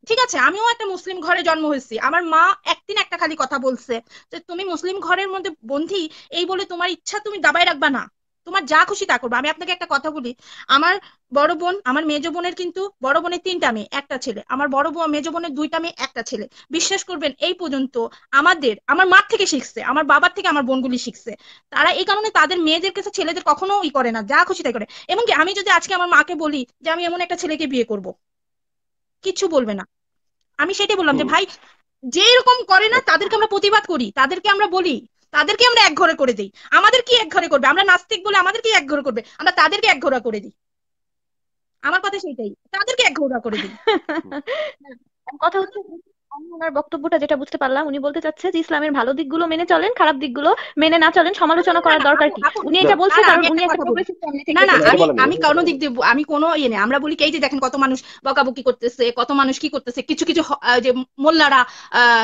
ঠিক আছে আমিও একটা মুসলিম ঘরে জন্ম হয়েছি আমার মা একদিন একটা খালি কথা বলছে যে তুমি মুসলিম ঘরের মধ্যে বন্ধি এই বলে তোমার ইচ্ছা তুমি দাবাই রাখবা না আমার যা খুশি তা করবো আমি আপনাকে একটা কথা বলি আমার বড় বোন আমার মেজ বোনের কিন্তু বড় বোনের তিনটা মেয়ে একটা ছেলে আমার বড় বোন মেজ বোনের দুইটা মেয়ে একটা ছেলে বিশ্বাস করবেন এই পর্যন্ত আমাদের আমার মার থেকে শিখছে আমার বাবার থেকে আমার বোনগুলি শিখছে তারা এই কারণে তাদের মেয়েদের কাছে ছেলেদের কখনো ই করে না যা খুশি তাই করে এবং কি আমি যদি আজকে আমার মাকে বলি যে আমি এমন একটা ছেলেকে বিয়ে করব কিছু বলবে না আমি সেটাই বললাম যে ভাই যে এরকম করে না তাদেরকে আমরা প্রতিবাদ করি তাদেরকে আমরা বলি তাদেরকে আমরা এক ঘরে করে দিই আমাদের কি ঘরে করবে আমরা নাস্তিক বলে আমাদেরকে ঘরে করবে আমরা তাদেরকে এক ঘোরা করে দিই আমার কথা সেটাই তাদেরকে এক ঘোরা করে দিই (laughs) কথা হচ্ছে ওনার বক্তব্যটা যেটা বুঝতে পারলাম উনি বলতে চাচ্ছে যে ইসলামের ভালো দিকগুলো মেনে চলেন খারাপ দিকগুলো মেনে না চলেন সমালোচনা করার দরকার কি উনি এটা বলছে কারণ উনি একটা প্রোগ্রেসিভ ফ্যামিলি না না আমি আমি কোন দিক দেব আমি কোনো ইয়ে নেই আমরা বলি কে এই যে দেখেন কত মানুষ বকাবকি করতেছে কত মানুষ কি করতেছে কিছু কিছু যে মোল্লারা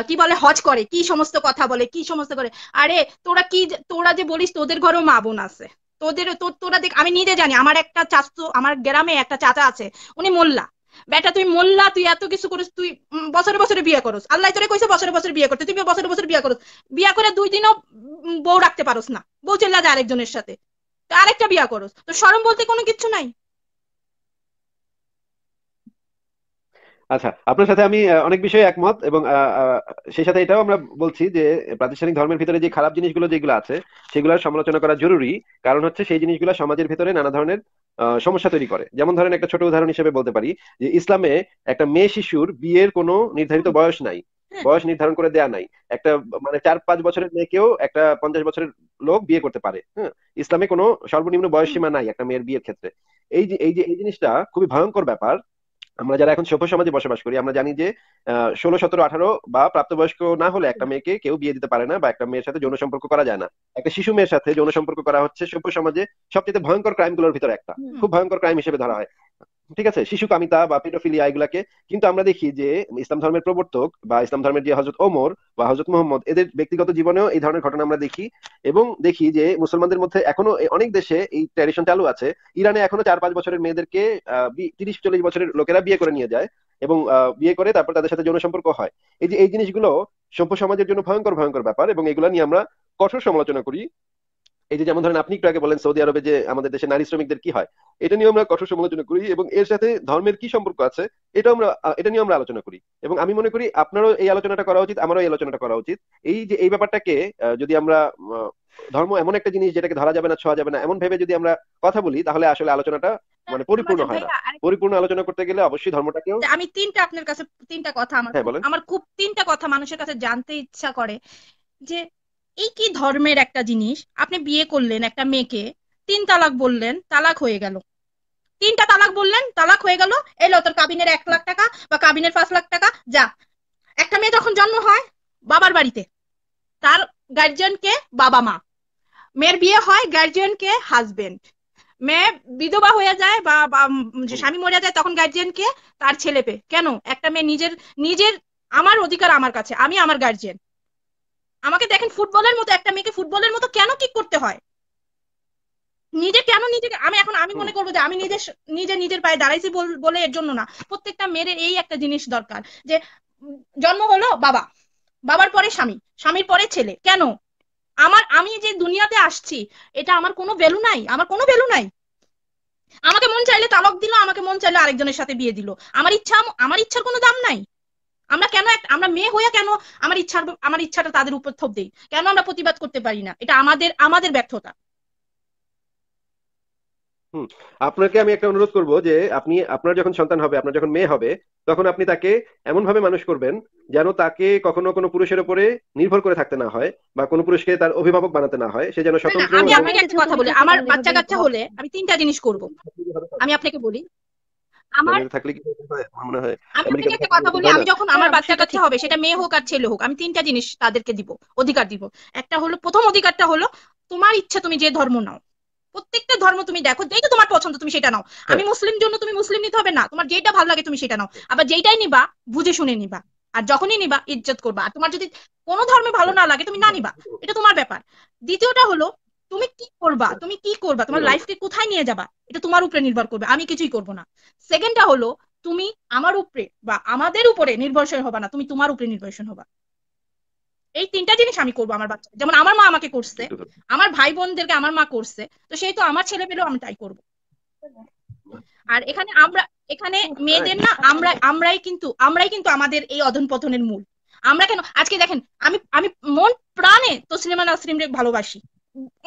কি বলে হজ করে কি সমস্ত কথা বলে কি সমস্ত করে আরে তোরা কি তোরা যে বলিস তোদের ঘরেও মা বোন আছে তোদের তোরা দেখ আমি নিজে জানি আমার একটা চাচু আমার গ্রামে একটা চাচা আছে উনি মোল্লা বেটা তুই মোল্লা তুই এত কিছু করিস তুই বছরে বছরে বিয়ে করস আল্লাহ তোরে কইছে বছরে বছরে বিয়ে করতে তুমি বছরে বছরে বিয়ে করস বিয়ে করে দুই দিনও বউ রাখতে পারস না বউ চেল্লা যায় আরেকজনের সাথে আরেকটা বিয়া করস তো শরম বলতে কোনো কিছু নাই আচ্ছা আপনার সাথে আমি অনেক বিষয়ে একমত এবং সেই সাথে এটাও আমরা বলছি যে প্রাতিষ্ঠানিক ধর্মের ভিতরে যে খারাপ জিনিসগুলো যেগুলো আছে সেগুলোর সমালোচনা করা জরুরি কারণ হচ্ছে সেই জিনিসগুলো সমাজের ভিতরে নানা ধরনের সমস্যা তৈরি করে যেমন ধরেন একটা ছোট উদাহরণ হিসেবে বলতে পারি যে ইসলামে একটা মেয়ে শিশুর বিয়ের কোনো নির্ধারিত বয়স নাই বয়স নির্ধারণ করে দেয়া নাই একটা মানে চার পাঁচ বছরের মেয়েকেও একটা পঞ্চাশ বছরের লোক বিয়ে করতে পারে হ্যাঁ ইসলামে কোনো সর্বনিম্ন বয়স সীমা নাই একটা মেয়ের বিয়ের ক্ষেত্রে এই যে এই যে এই জিনিসটা খুবই ভয়ঙ্কর ব্যাপার আমরা যারা এখন সভ্য সমাজে বসবাস করি আমরা জানি যে ষোলো সতেরো আঠারো বা প্রাপ্তবয়স্ক না হলে একটা মেয়েকে কেউ বিয়ে দিতে পারে না বা একটা মেয়ের সাথে যৌন সম্পর্ক করা যায় না একটা শিশু মেয়ের সাথে যৌন সম্পর্ক করা হচ্ছে সভ্য সমাজে সবচেয়ে ভয়ঙ্কর ক্রাইম গুলোর ভিতরে একটা খুব ভয়ঙ্কর ক্রাইম হিসেবে ধরা হয় ঠিক আছে শিশু কামিতা বা পেডোফিলিয়া এগুলাকে কিন্তু আমরা দেখি যে ইসলাম ধর্মের প্রবর্তক বা ইসলাম ধর্মের যে হজরত ওমর বা হজরত মোহাম্মদ এদের ব্যক্তিগত জীবনেও এই ধরনের ঘটনা আমরা দেখি এবং দেখি যে মুসলমানদের মধ্যে এখনো অনেক দেশে এই ট্র্যাডিশন চালু আছে ইরানে এখনো চার পাঁচ বছরের মেয়েদেরকে তিরিশ চল্লিশ বছরের লোকেরা বিয়ে করে নিয়ে যায় এবং বিয়ে করে তারপর তাদের সাথে যৌন সম্পর্ক হয় এই যে এই জিনিসগুলো সভ্য সমাজের জন্য ভয়ঙ্কর ভয়ঙ্কর ব্যাপার এবং এগুলো নিয়ে আমরা কঠোর সমালোচনা করি এই যে যেমন ধরেন আপনি একটু আগে বলেন সৌদি আরবে যে আমাদের দেশে নারী শ্রমিকদের কি হয় এটা নিয়ে আমরা কঠোর সমালোচনা করি এবং এর সাথে ধর্মের কি সম্পর্ক আছে এটা আমরা এটা নিয়ে আমরা আলোচনা করি এবং আমি মনে করি আপনারও এই আলোচনাটা করা উচিত আমারও এই আলোচনাটা করা উচিত এই যে এই ব্যাপারটাকে যদি আমরা ধর্ম এমন একটা জিনিস যেটাকে ধরা যাবে না ছোঁয়া যাবে না এমন ভেবে যদি আমরা কথা বলি তাহলে আসলে আলোচনাটা মানে পরিপূর্ণ হয় না পরিপূর্ণ আলোচনা করতে গেলে অবশ্যই ধর্মটাকেও আমি তিনটা আপনার কাছে তিনটা কথা আমার হ্যাঁ, আমার খুব তিনটা কথা মানুষের কাছে জানতে ইচ্ছা করে যে এই কি ধর্মের একটা জিনিস আপনি বিয়ে করলেন একটা মেয়েকে তিন তালাক বললেন তালাক হয়ে গেল তিনটা তালাক বললেন তালাক হয়ে গেল এই তোর কাবিনের এক লাখ টাকা বা কাবিনের পাঁচ লাখ টাকা যা একটা মেয়ে যখন জন্ম হয় বাবার বাড়িতে তার গার্জিয়ানকে বাবা মা মেয়ের বিয়ে হয় গার্জিয়ানকে হাজবেন্ড মেয়ে বিধবা হয়ে যায় বা স্বামী মরে যায় তখন গার্জিয়ানকে তার ছেলে পে কেন একটা মেয়ে নিজের নিজের আমার অধিকার আমার কাছে আমি আমার গার্জিয়ান আমাকে দেখেন ফুটবলের মতো একটা মেয়েকে ফুটবলের মতো কেন কিক করতে হয় নিজে কেন নিজেকে আমি এখন আমি মনে করবো যে আমি নিজে নিজে নিজের পায়ে দাঁড়াইছি বলে এর জন্য না প্রত্যেকটা মেয়ের এই একটা জিনিস দরকার যে জন্ম হলো বাবা বাবার পরে স্বামী স্বামীর পরে ছেলে কেন আমার আমি যে দুনিয়াতে আসছি এটা আমার কোনো ভ্যালু নাই আমার কোনো ভ্যালু নাই আমাকে মন চাইলে তালক দিল আমাকে মন চাইলে আরেকজনের সাথে বিয়ে দিল আমার ইচ্ছা আমার ইচ্ছার কোনো দাম নাই আমরা কেন আমরা মেয়ে হইয়া কেন আমার ইচ্ছার আমার ইচ্ছাটা তাদের উপর থোপ দেই কেন আমরা প্রতিবাদ করতে পারি না এটা আমাদের আমাদের ব্যর্থতা আপনাকে আমি একটা অনুরোধ করব যে আপনি আপনার যখন সন্তান হবে আপনার যখন মেয়ে হবে তখন আপনি তাকে এমন ভাবে মানুষ করবেন যেন তাকে কখনো কোনো পুরুষের উপরে নির্ভর করে থাকতে না হয় বা কোনো পুরুষকে তার অভিভাবক বানাতে না হয় সে যেন স্বতন্ত্র আমি আপনাকে একটা কথা বলি আমার বাচ্চা কাচ্চা হলে আমি তিনটা জিনিস করব আমি আপনাকে বলি আমি একটা কথা বলি আমার হ্যাঁ, বাচ্চা হবে সেটা মেয়ে হোক আর ছেলে হোক আমি তিনটা জিনিস তাদেরকে দিব অধিকার একটা হলো প্রথম অধিকারটা হলো তোমার ইচ্ছা তুমি যে ধর্ম নাও প্রত্যেকটা ধর্ম তুমি দেখো যেটা তোমার পছন্দ তুমি সেটা নাও হ্যাঁ। আমি মুসলিম জন্য তুমি মুসলিম নিতে হবে না তোমার যেটা ভালো লাগে তুমি সেটা নাও আবার যেটাই নিবা বুঝে শুনে নিবা আর যখনই নিবা ইজ্জত করবা আর তোমার যদি কোনো ধর্মে ভালো না লাগে তুমি না নিবা হ্যাঁ। এটা তোমার ব্যাপার দ্বিতীয়টা হলো তুমি কি করবা আচ্ছা। তুমি কি করবা তোমার লাইফকে কোথায় নিয়ে যাবা এটা তোমার উপরে নির্ভর করবে আমি কিছুই করব না সেকেন্ডটা হলো তুমি আমার উপরে বা আমাদের উপরে নির্ভরশীল হবা না তুমি তোমার উপরে নির্ভরশীল হবা এই তিনটা জিনিস আমি করবো আমার বাচ্চা যেমন আমার মা আমাকে করছে আমার ভাই বোনদেরকে আমার মা করছে তো সেই তো আমার ছেলে পেলেও আমি তাই করব আর এখানে আমরা এখানে হ্যাঁ, মেয়েদের না আমরা আমরাই কিন্তু আমরাই কিন্তু আমাদের এই অধন পতনের মূল আমরা কেন আজকে দেখেন আমি আমি মন প্রাণে তো সিনেমা রে ভালোবাসি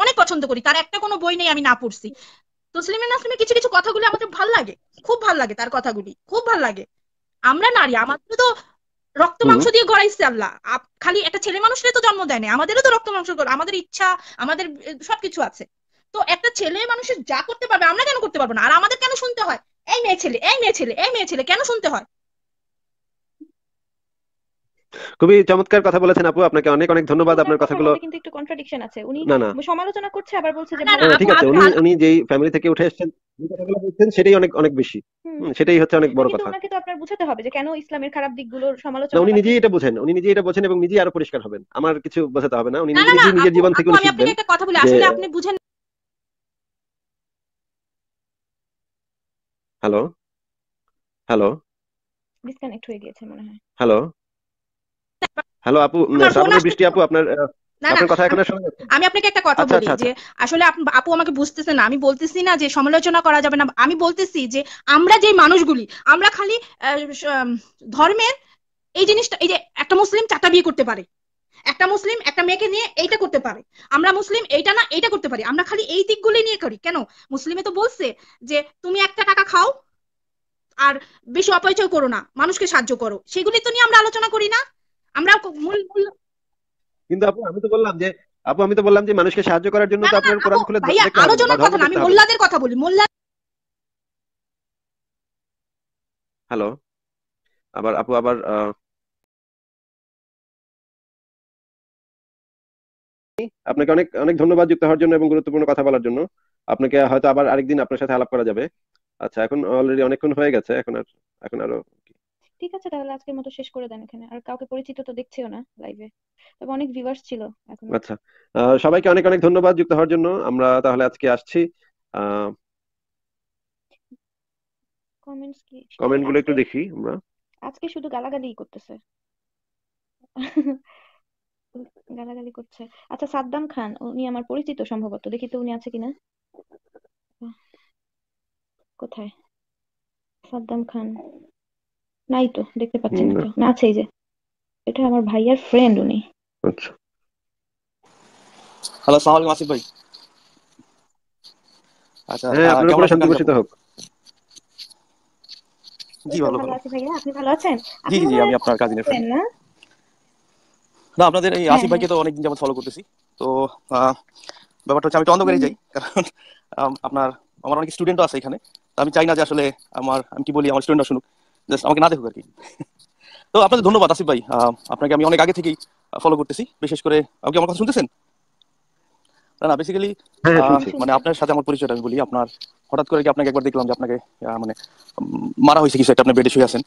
অনেক পছন্দ করি তার একটা কোনো বই নেই আমি না পড়ছি তো তসলিমা নাসলিমের কিছু কিছু কথাগুলি আমাদের ভাল লাগে খুব ভাল লাগে তার কথাগুলি খুব ভাল লাগে আমরা নারী আমাদের তো রক্ত মাংস দিয়ে গড়াইছে আল্লাহ খালি একটা ছেলে মানুষরে তো জন্ম দেয় না আমাদেরও তো রক্ত মাংস আমাদের ইচ্ছা আমাদের সবকিছু আছে তো একটা ছেলে মানুষের যা করতে পারবে আমরা কেন করতে পারবো না আর আমাদের কেন শুনতে হয় এই মেয়ে ছেলে এই মেয়ে ছেলে এই মেয়ে ছেলে কেন শুনতে হয় খুবই চমৎকার কথা বলেছেন আপু আপনাকে অনেক অনেক ধন্যবাদ আপনার কথাগুলো কিন্তু একটু কন্ট্রাডিকশন আছে উনি সমালোচনা করছে আবার বলছে যে না ঠিক আছে উনি উনি যেই ফ্যামিলি থেকে উঠে এসেছেন যে কথাগুলো বলছেন সেটাই অনেক অনেক বেশি সেটাই হচ্ছে অনেক বড় কথা আপনাকে তো আপনার বুঝাতে হবে যে কেন ইসলামের খারাপ দিকগুলোর সমালোচনা উনি নিজেই এটা বোঝেন উনি নিজেই এটা বোঝেন এবং নিজেই আরো পরিষ্কার হবেন আমার কিছু বোঝাতে হবে না উনি নিজেই নিজের জীবন থেকে উনি আপনাকে একটা কথা বলি আসলে আপনি বুঝেন হ্যালো হ্যালো ডিসকানেক্ট হয়ে গিয়েছে মনে হয় হ্যালো হ্যালো আপু বৃষ্টি আপু আপনার আমি আপনাকে একটা কথা আচ্ছা, বলি আচ্ছা, যে আচ্ছা। আসলে আপু আমাকে বুঝতেছে না আমি বলতেছি না যে সমালোচনা করা যাবে না আমি বলতেছি যে আমরা যে মানুষগুলি আমরা খালি ধর্মের এই জিনিসটা এই যে একটা মুসলিম বিয়ে করতে পারে একটা মুসলিম একটা মেয়েকে নিয়ে এইটা করতে পারে আমরা মুসলিম এইটা না এইটা করতে পারি আমরা খালি এই দিকগুলি নিয়ে করি কেন মুসলিমে তো বলছে যে তুমি একটা টাকা খাও আর বেশি অপচয় করো না মানুষকে সাহায্য করো সেগুলি তো নিয়ে আমরা আলোচনা করি না আমরা মূল মূল কিন্তু আপু আমি তো বললাম যে আপু আমি তো বললাম যে মানুষকে সাহায্য করার জন্য তো আপনার কোরআন খুলে দেখতে আরো জনের কথা না আমি মোল্লাদের কথা বলি মোল্লা হ্যালো আবার আপু আবার আপনাকে অনেক অনেক ধন্যবাদ যুক্ত হওয়ার জন্য এবং গুরুত্বপূর্ণ কথা বলার জন্য আপনাকে হয়তো আবার আরেকদিন আপনার সাথে আলাপ করা যাবে আচ্ছা এখন অলরেডি অনেকক্ষণ হয়ে গেছে এখন আর এখন আরো ঠিক আছে তাহলে আজকের মতো শেষ করে দেন এখানে আর কাউকে পরিচিত তো দেখছিও না লাইভে তবে অনেক ভিউয়ার্স ছিল এখন আচ্ছা সবাইকে অনেক অনেক ধন্যবাদ যুক্ত হওয়ার জন্য আমরা তাহলে আজকে আসছি কমেন্টস কি কমেন্ট গুলো একটু দেখি আমরা আজকে শুধু গালাগালি করতেছে (laughs) গালাগালি করছে আচ্ছা সাদ্দাম খান উনি আমার পরিচিত সম্ভবত দেখি তো উনি আছে কিনা কোথায় সাদ্দাম খান নাই তো দেখতে পাচ্ছি না তো না আছে এই যে এটা আমার ভাইয়ার ফ্রেন্ড উনি আচ্ছা হ্যালো সালাম আলাইকুম ভাই আচ্ছা, হ্যাঁ, আপনি জি জি আমি আপনার কাজিনের না আপনাদের এই হ্যাঁ, আসিফ ভাইকে হ্যাঁ। তো অনেকদিন ব্যাপারটা হচ্ছে আমি যাই আপনার আমার অনেক আছে এখানে আমি চাই না যে আসলে আমার আমি কি বলি আমার স্টুডেন্ট শুনুক জাস্ট আমাকে না দেখুক আর কি তো আপনাদের ধন্যবাদ আসিফ ভাই আপনাকে আমি অনেক আগে থেকেই ফলো করতেছি বিশেষ করে আপনি আমার কথা শুনতেছেন না বেসিক্যালি হ্যাঁ, মানে আপনার সাথে আমার পরিচয়টা আমি বলি আপনার হঠাৎ করে কি আপনাকে একবার দেখলাম যে আপনাকে মানে মারা হয়েছে কিছু একটা আপনি বেডে শুয়ে আছেন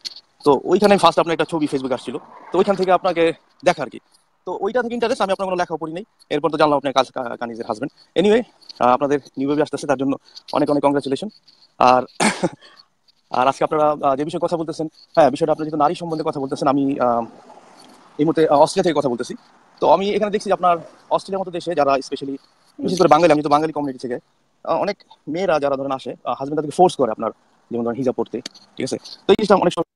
তো ওইখানে ফার্স্ট আপনার একটা ছবি ফেসবুক আসছিল তো ওইখান থেকে আপনাকে দেখা আর কি তো ওইটা থেকে ইন্টারেস্ট আমি আপনার কোনো লেখাও পড়ি নাই এরপর তো জানলাম আপনার কাজ কানিজের হাজবেন্ড এনিওয়ে আপনাদের নিউ বেবি আসতেছে তার জন্য অনেক অনেক কংগ্রাচুলেশন আর আর আজকে আপনারা যে বিষয়ে কথা বলতেছেন হ্যাঁ বিষয়টা আপনারা যেহেতু নারী সম্বন্ধে কথা বলতেছেন আমি এই মুহূর্তে অস্ট্রেলিয়া থেকে কথা বলতেছি তো আমি এখানে দেখছি যে আপনার অস্ট্রেলিয়ার মতো দেশে যারা স্পেশালি বিশেষ করে বাঙালি আমি তো বাঙালি কমিউনিটি থেকে অনেক মেয়েরা যারা ধরেন আসে হাজবেন্ড তাদেরকে ফোর্স করে আপনার যেমন ধরেন হিজাব পড়তে ঠিক আছে তো এই জিনিসটা অনেক সময়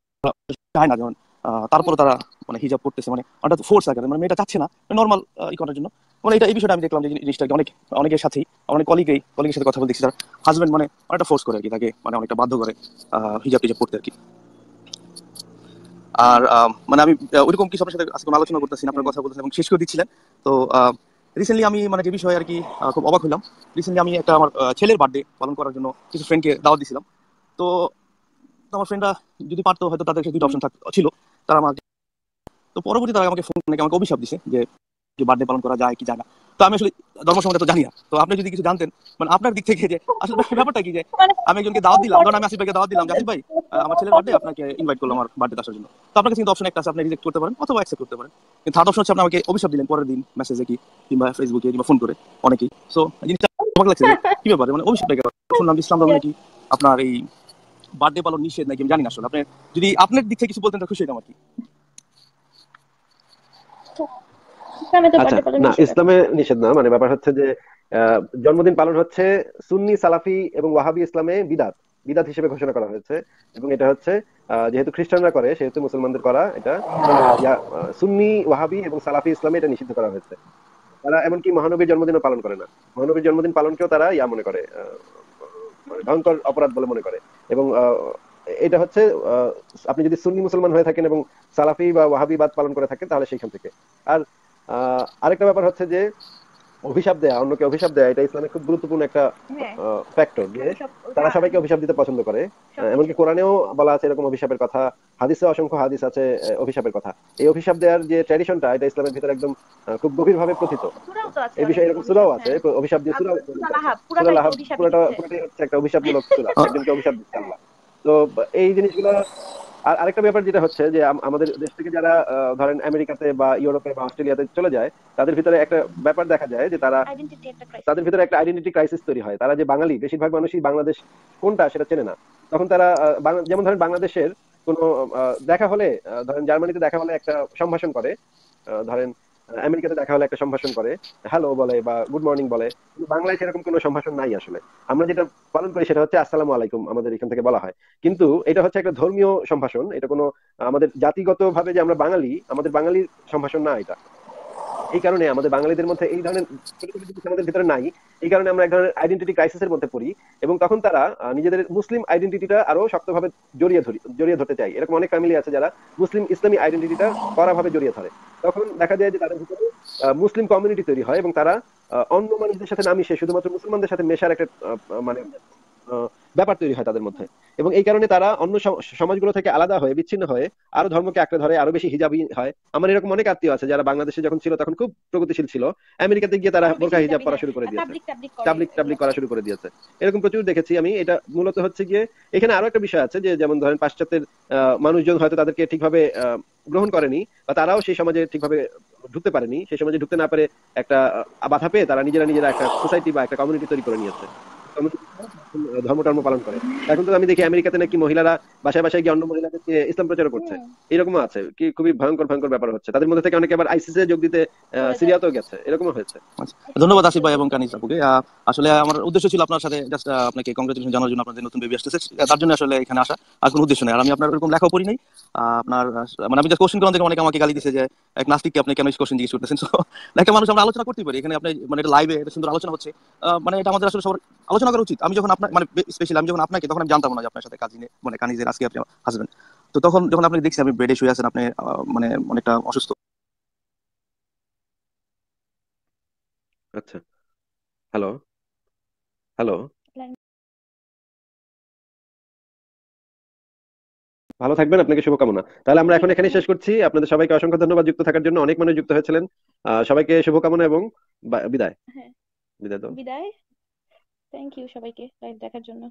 হয় না যেমন তারপরে তারা মানে হিজাব পড়তেছে মানে অর্থাৎ ফোর্স আকারে মানে মেয়েটা চাচ্ছে না নর্মাল ই করার জন্য মানে এটা এই বিষয়টা আমি দেখলাম যে জিনিসটাকে অনেক অনেকের সাথেই অনেক কলিগেই কলিগের সাথে কথা বলতেছি তার হাজব্যান্ড মানে অনেকটা ফোর্স করে আর কি তাকে মানে অনেকটা বাধ্য করে হিজাব টিজাব পড়তে আর কি আর মানে আমি ওইরকম কিছু আপনার সাথে আলোচনা করতেছি আপনার কথা বলতেছেন এবং শেষ করে দিচ্ছিলেন তো রিসেন্টলি আমি মানে যে বিষয়ে আর কি খুব অবাক হইলাম রিসেন্টলি আমি একটা আমার ছেলের বার্থডে পালন করার জন্য কিছু ফ্রেন্ডকে দাওয়াত দিছিলাম তো আমার ফ্রেন্ডরা যদি পারতো হয়তো তাদের সাথে দুটো অপশন থাকতো ছিল তারা আমাকে তো পরবর্তী তারা আমাকে ফোন আমাকে অভিশাপ দিছে যে কি বার্থডে পালন করা যায় কি যায় না তো আমি আসলে ধর্ম সম্বন্ধে তো জানি না তো আপনি যদি কিছু জানতেন মানে আপনার দিক থেকে যে আসলে ব্যাপারটা কি যে মানে আমি একজনকে দাওয়াত দিলাম কারণ মানে আমি আসিফ ভাইকে দাওয়াত দিলাম আসিফ ভাই আমার ছেলের বার্থডে আপনাকে ইনভাইট করলাম আমার বার্থডে আসার জন্য তো আপনার কাছে কিন্তু অপশন একটা আছে আপনি রিজেক্ট করতে পারেন অথবা অ্যাকসেপ্ট করতে পারেন কিন্তু থার্ড অপশন হচ্ছে আপনি আমাকে অভিশাপ দিলেন পরের দিন মেসেজে কি কিংবা ফেসবুকে কিংবা ফোন করে অনেকেই সো জিনিসটা আমাকে লাগছে কি ব্যাপারে মানে অভিশাপ দেখে শুনলাম ইসলাম ধর্ম নাকি আপনার এই বার্থডে পালন নিষেধ নাকি আমি জানি না আসলে আপনি যদি আপনার দিক থেকে কিছু বলতেন তো খুশি হতাম আর কি আচ্ছা, না ইসলামে নিষেধ না মানে ব্যাপার হচ্ছে যে জন্মদিন পালন হচ্ছে সুন্নি সালাফি এবং ওয়াহাবি ইসলামে বিদাত বিদাত হিসেবে ঘোষণা করা হয়েছে এবং এটা হচ্ছে যেহেতু খ্রিস্টানরা করে সেহেতু মুসলমানদের করা এটা সুন্নি ওয়াহাবি এবং সালাফি ইসলামে এটা নিষিদ্ধ করা হয়েছে তারা এমনকি মহানবীর জন্মদিনও পালন করে না মহানবীর জন্মদিন পালনকেও তারা ইয়া মনে করে ভয়ঙ্কর অপরাধ বলে মনে করে এবং এটা হচ্ছে আপনি যদি সুন্নি মুসলমান হয়ে থাকেন এবং সালাফি বা ওয়াহাবিবাদ পালন করে থাকেন তাহলে সেইখান থেকে আর আরেকটা ব্যাপার হচ্ছে যে অভিশাপ দেয়া অন্যকে অভিশাপ দেয়া এটা ইসলামের খুব গুরুত্বপূর্ণ একটা ফ্যাক্টর যে হ্যাঁ, তারা সবাইকে অভিশাপ দিতে পছন্দ করে এমনকি কোরআনেও বলা আছে এরকম অভিশাপের কথা হাদিসে অসংখ্য হাদিস আছে অভিশাপের কথা এই অভিশাপ দেওয়ার যে ট্র্যাডিশনটা এটা ইসলামের ভিতরে একদম খুব গভীরভাবে কথিত এই বিষয়ে এরকম সুরাও আছে হ্যাঁ। অভিশাপ দিয়ে সুরাও পুরাটা পুরাটাই হচ্ছে একটা অভিশাপমূলক সুরা একদম অভিশাপ দিচ্ছে আল্লাহ তো এই জিনিসগুলো আর আরেকটা ব্যাপার যেটা হচ্ছে যে আমাদের দেশ থেকে যারা ধরেন আমেরিকাতে বা ইউরোপে বা অস্ট্রেলিয়াতে চলে যায় তাদের ভিতরে একটা ব্যাপার দেখা যায় যে তারা তাদের ভিতরে একটা আইডেন্টিটি ক্রাইসিস তৈরি হয় তারা যে বাঙালি বেশিরভাগ মানুষই বাংলাদেশ কোনটা সেটা চেনে না তখন তারা যেমন ধরেন বাংলাদেশের কোনো দেখা হলে ধরেন জার্মানিতে দেখা হলে একটা সম্ভাষণ করে ধরেন আমেরিকাতে দেখা হলে একটা সম্ভাষণ করে হ্যালো বলে বা গুড মর্নিং বলে বাংলায় সেরকম কোনো সম্ভাষণ নাই আসলে আমরা যেটা পালন করি সেটা হচ্ছে আসসালাম আলাইকুম আমাদের এখান থেকে বলা হয় কিন্তু এটা হচ্ছে একটা ধর্মীয় সম্ভাষণ এটা কোনো আমাদের জাতিগত ভাবে যে আমরা বাঙালি আমাদের বাঙালির সম্ভাষণ না এটা এই কারণে আমাদের বাঙালিদের মধ্যে এই ধরনের আমাদের ভিতরে নাই এই কারণে আমরা এক ধরনের আইডেন্টিটি এর মধ্যে পড়ি এবং তখন তারা নিজেদের মুসলিম আইডেন্টিটিটা আরো শক্তভাবে জড়িয়ে ধরি জড়িয়ে ধরতে চাই এরকম অনেক ফ্যামিলি আছে যারা মুসলিম ইসলামী আইডেন্টিটিটা কড়াভাবে জড়িয়ে ধরে তখন দেখা যায় যে তাদের ভিতরে মুসলিম কমিউনিটি তৈরি হয় এবং তারা অন্য মানুষদের সাথে নামিয়ে শুধুমাত্র মুসলমানদের সাথে মেশার একটা মানে ব্যাপার তৈরি হয় তাদের মধ্যে এবং এই কারণে তারা অন্য সমাজগুলো থেকে আলাদা হয়ে বিচ্ছিন্ন হয়ে আরো ধর্মকে আঁকড়ে ধরে আরো বেশি হিজাবি হয় আমার এরকম অনেক আত্মীয় আছে যারা বাংলাদেশে যখন ছিল তখন খুব প্রগতিশীল ছিল আমেরিকাতে গিয়ে তারা বোরকা হিজাব করা শুরু করে দিয়েছে তাবলিক টাবলিক করা শুরু করে দিয়েছে এরকম প্রচুর দেখেছি আমি এটা মূলত হচ্ছে গিয়ে এখানে আরো একটা বিষয় আছে যে যেমন ধরেন পাশ্চাত্যের মানুষজন হয়তো তাদেরকে ঠিকভাবে গ্রহণ করেনি বা তারাও সেই সমাজে ঠিকভাবে ঢুকতে পারেনি সেই সমাজে ঢুকতে না পারে একটা বাধা পেয়ে তারা নিজেরা নিজেরা একটা সোসাইটি বা একটা কমিউনিটি তৈরি করে নিয়েছে ধর্ম টর্ম পালন করে এখন তো আমি দেখি আমেরিকাতে নাকি মহিলারা বাসায় বাসায় গিয়ে অন্য মহিলাকে ইসলাম প্রচার করছে এরকম আছে কি খুবই ভয়ঙ্কর ভয়ঙ্কর ব্যাপার হচ্ছে তাদের মধ্যে থেকে অনেকে আবার আইসিসে যোগ দিতে সিরিয়াতেও গেছে এরকম হয়েছে আচ্ছা। ধন্যবাদ আসিফ ভাই এবং কানিজ আপুকে আসলে আমার উদ্দেশ্য ছিল আপনার সাথে জাস্ট আপনাকে কংগ্রেচুলেশন জানার জন্য আপনাদের নতুন বেবি আসতেছে তার জন্য আসলে এখানে আসা আর কোনো উদ্দেশ্য নেই আর আমি আপনার এরকম লেখাও পড়ি নাই আপনার মানে আমি জাস্ট কোশ্চেন করলাম দেখে অনেকে আমাকে গালি দিয়েছে যে এক নাস্তিককে আপনি কেন কোশ্চেন জিজ্ঞেস করতেছেন একটা মানুষ আমরা আলোচনা করতে পারি এখানে আপনি মানে এটা লাইভে এটা সুন্দর আলোচনা হচ্ছে মানে এটা আমাদের আসলে সবার আলোচনা করা উচিত আমি যখন আপনার মানে স্পেশালি আমি যখন আপনাকে তখন আমি জানতাম না যে আপনার সাথে কাজিনে মানে কানিজের আজকে আপনি হাজবেন্ড তো তখন যখন আপনাকে দেখছি আমি বেডে শুয়ে আছেন আপনি মানে অনেকটা অসুস্থ আচ্ছা হ্যালো হ্যালো ভালো থাকবেন আপনাকে শুভকামনা তাহলে আমরা এখন এখানে শেষ করছি আপনাদের সবাইকে অসংখ্য ধন্যবাদ যুক্ত থাকার জন্য অনেক মানুষ যুক্ত হয়েছিলেন সবাইকে শুভকামনা এবং বিদায় হ্যাঁ। বিদায় বিদায় thank you সবাইকে live দেখার জন্য.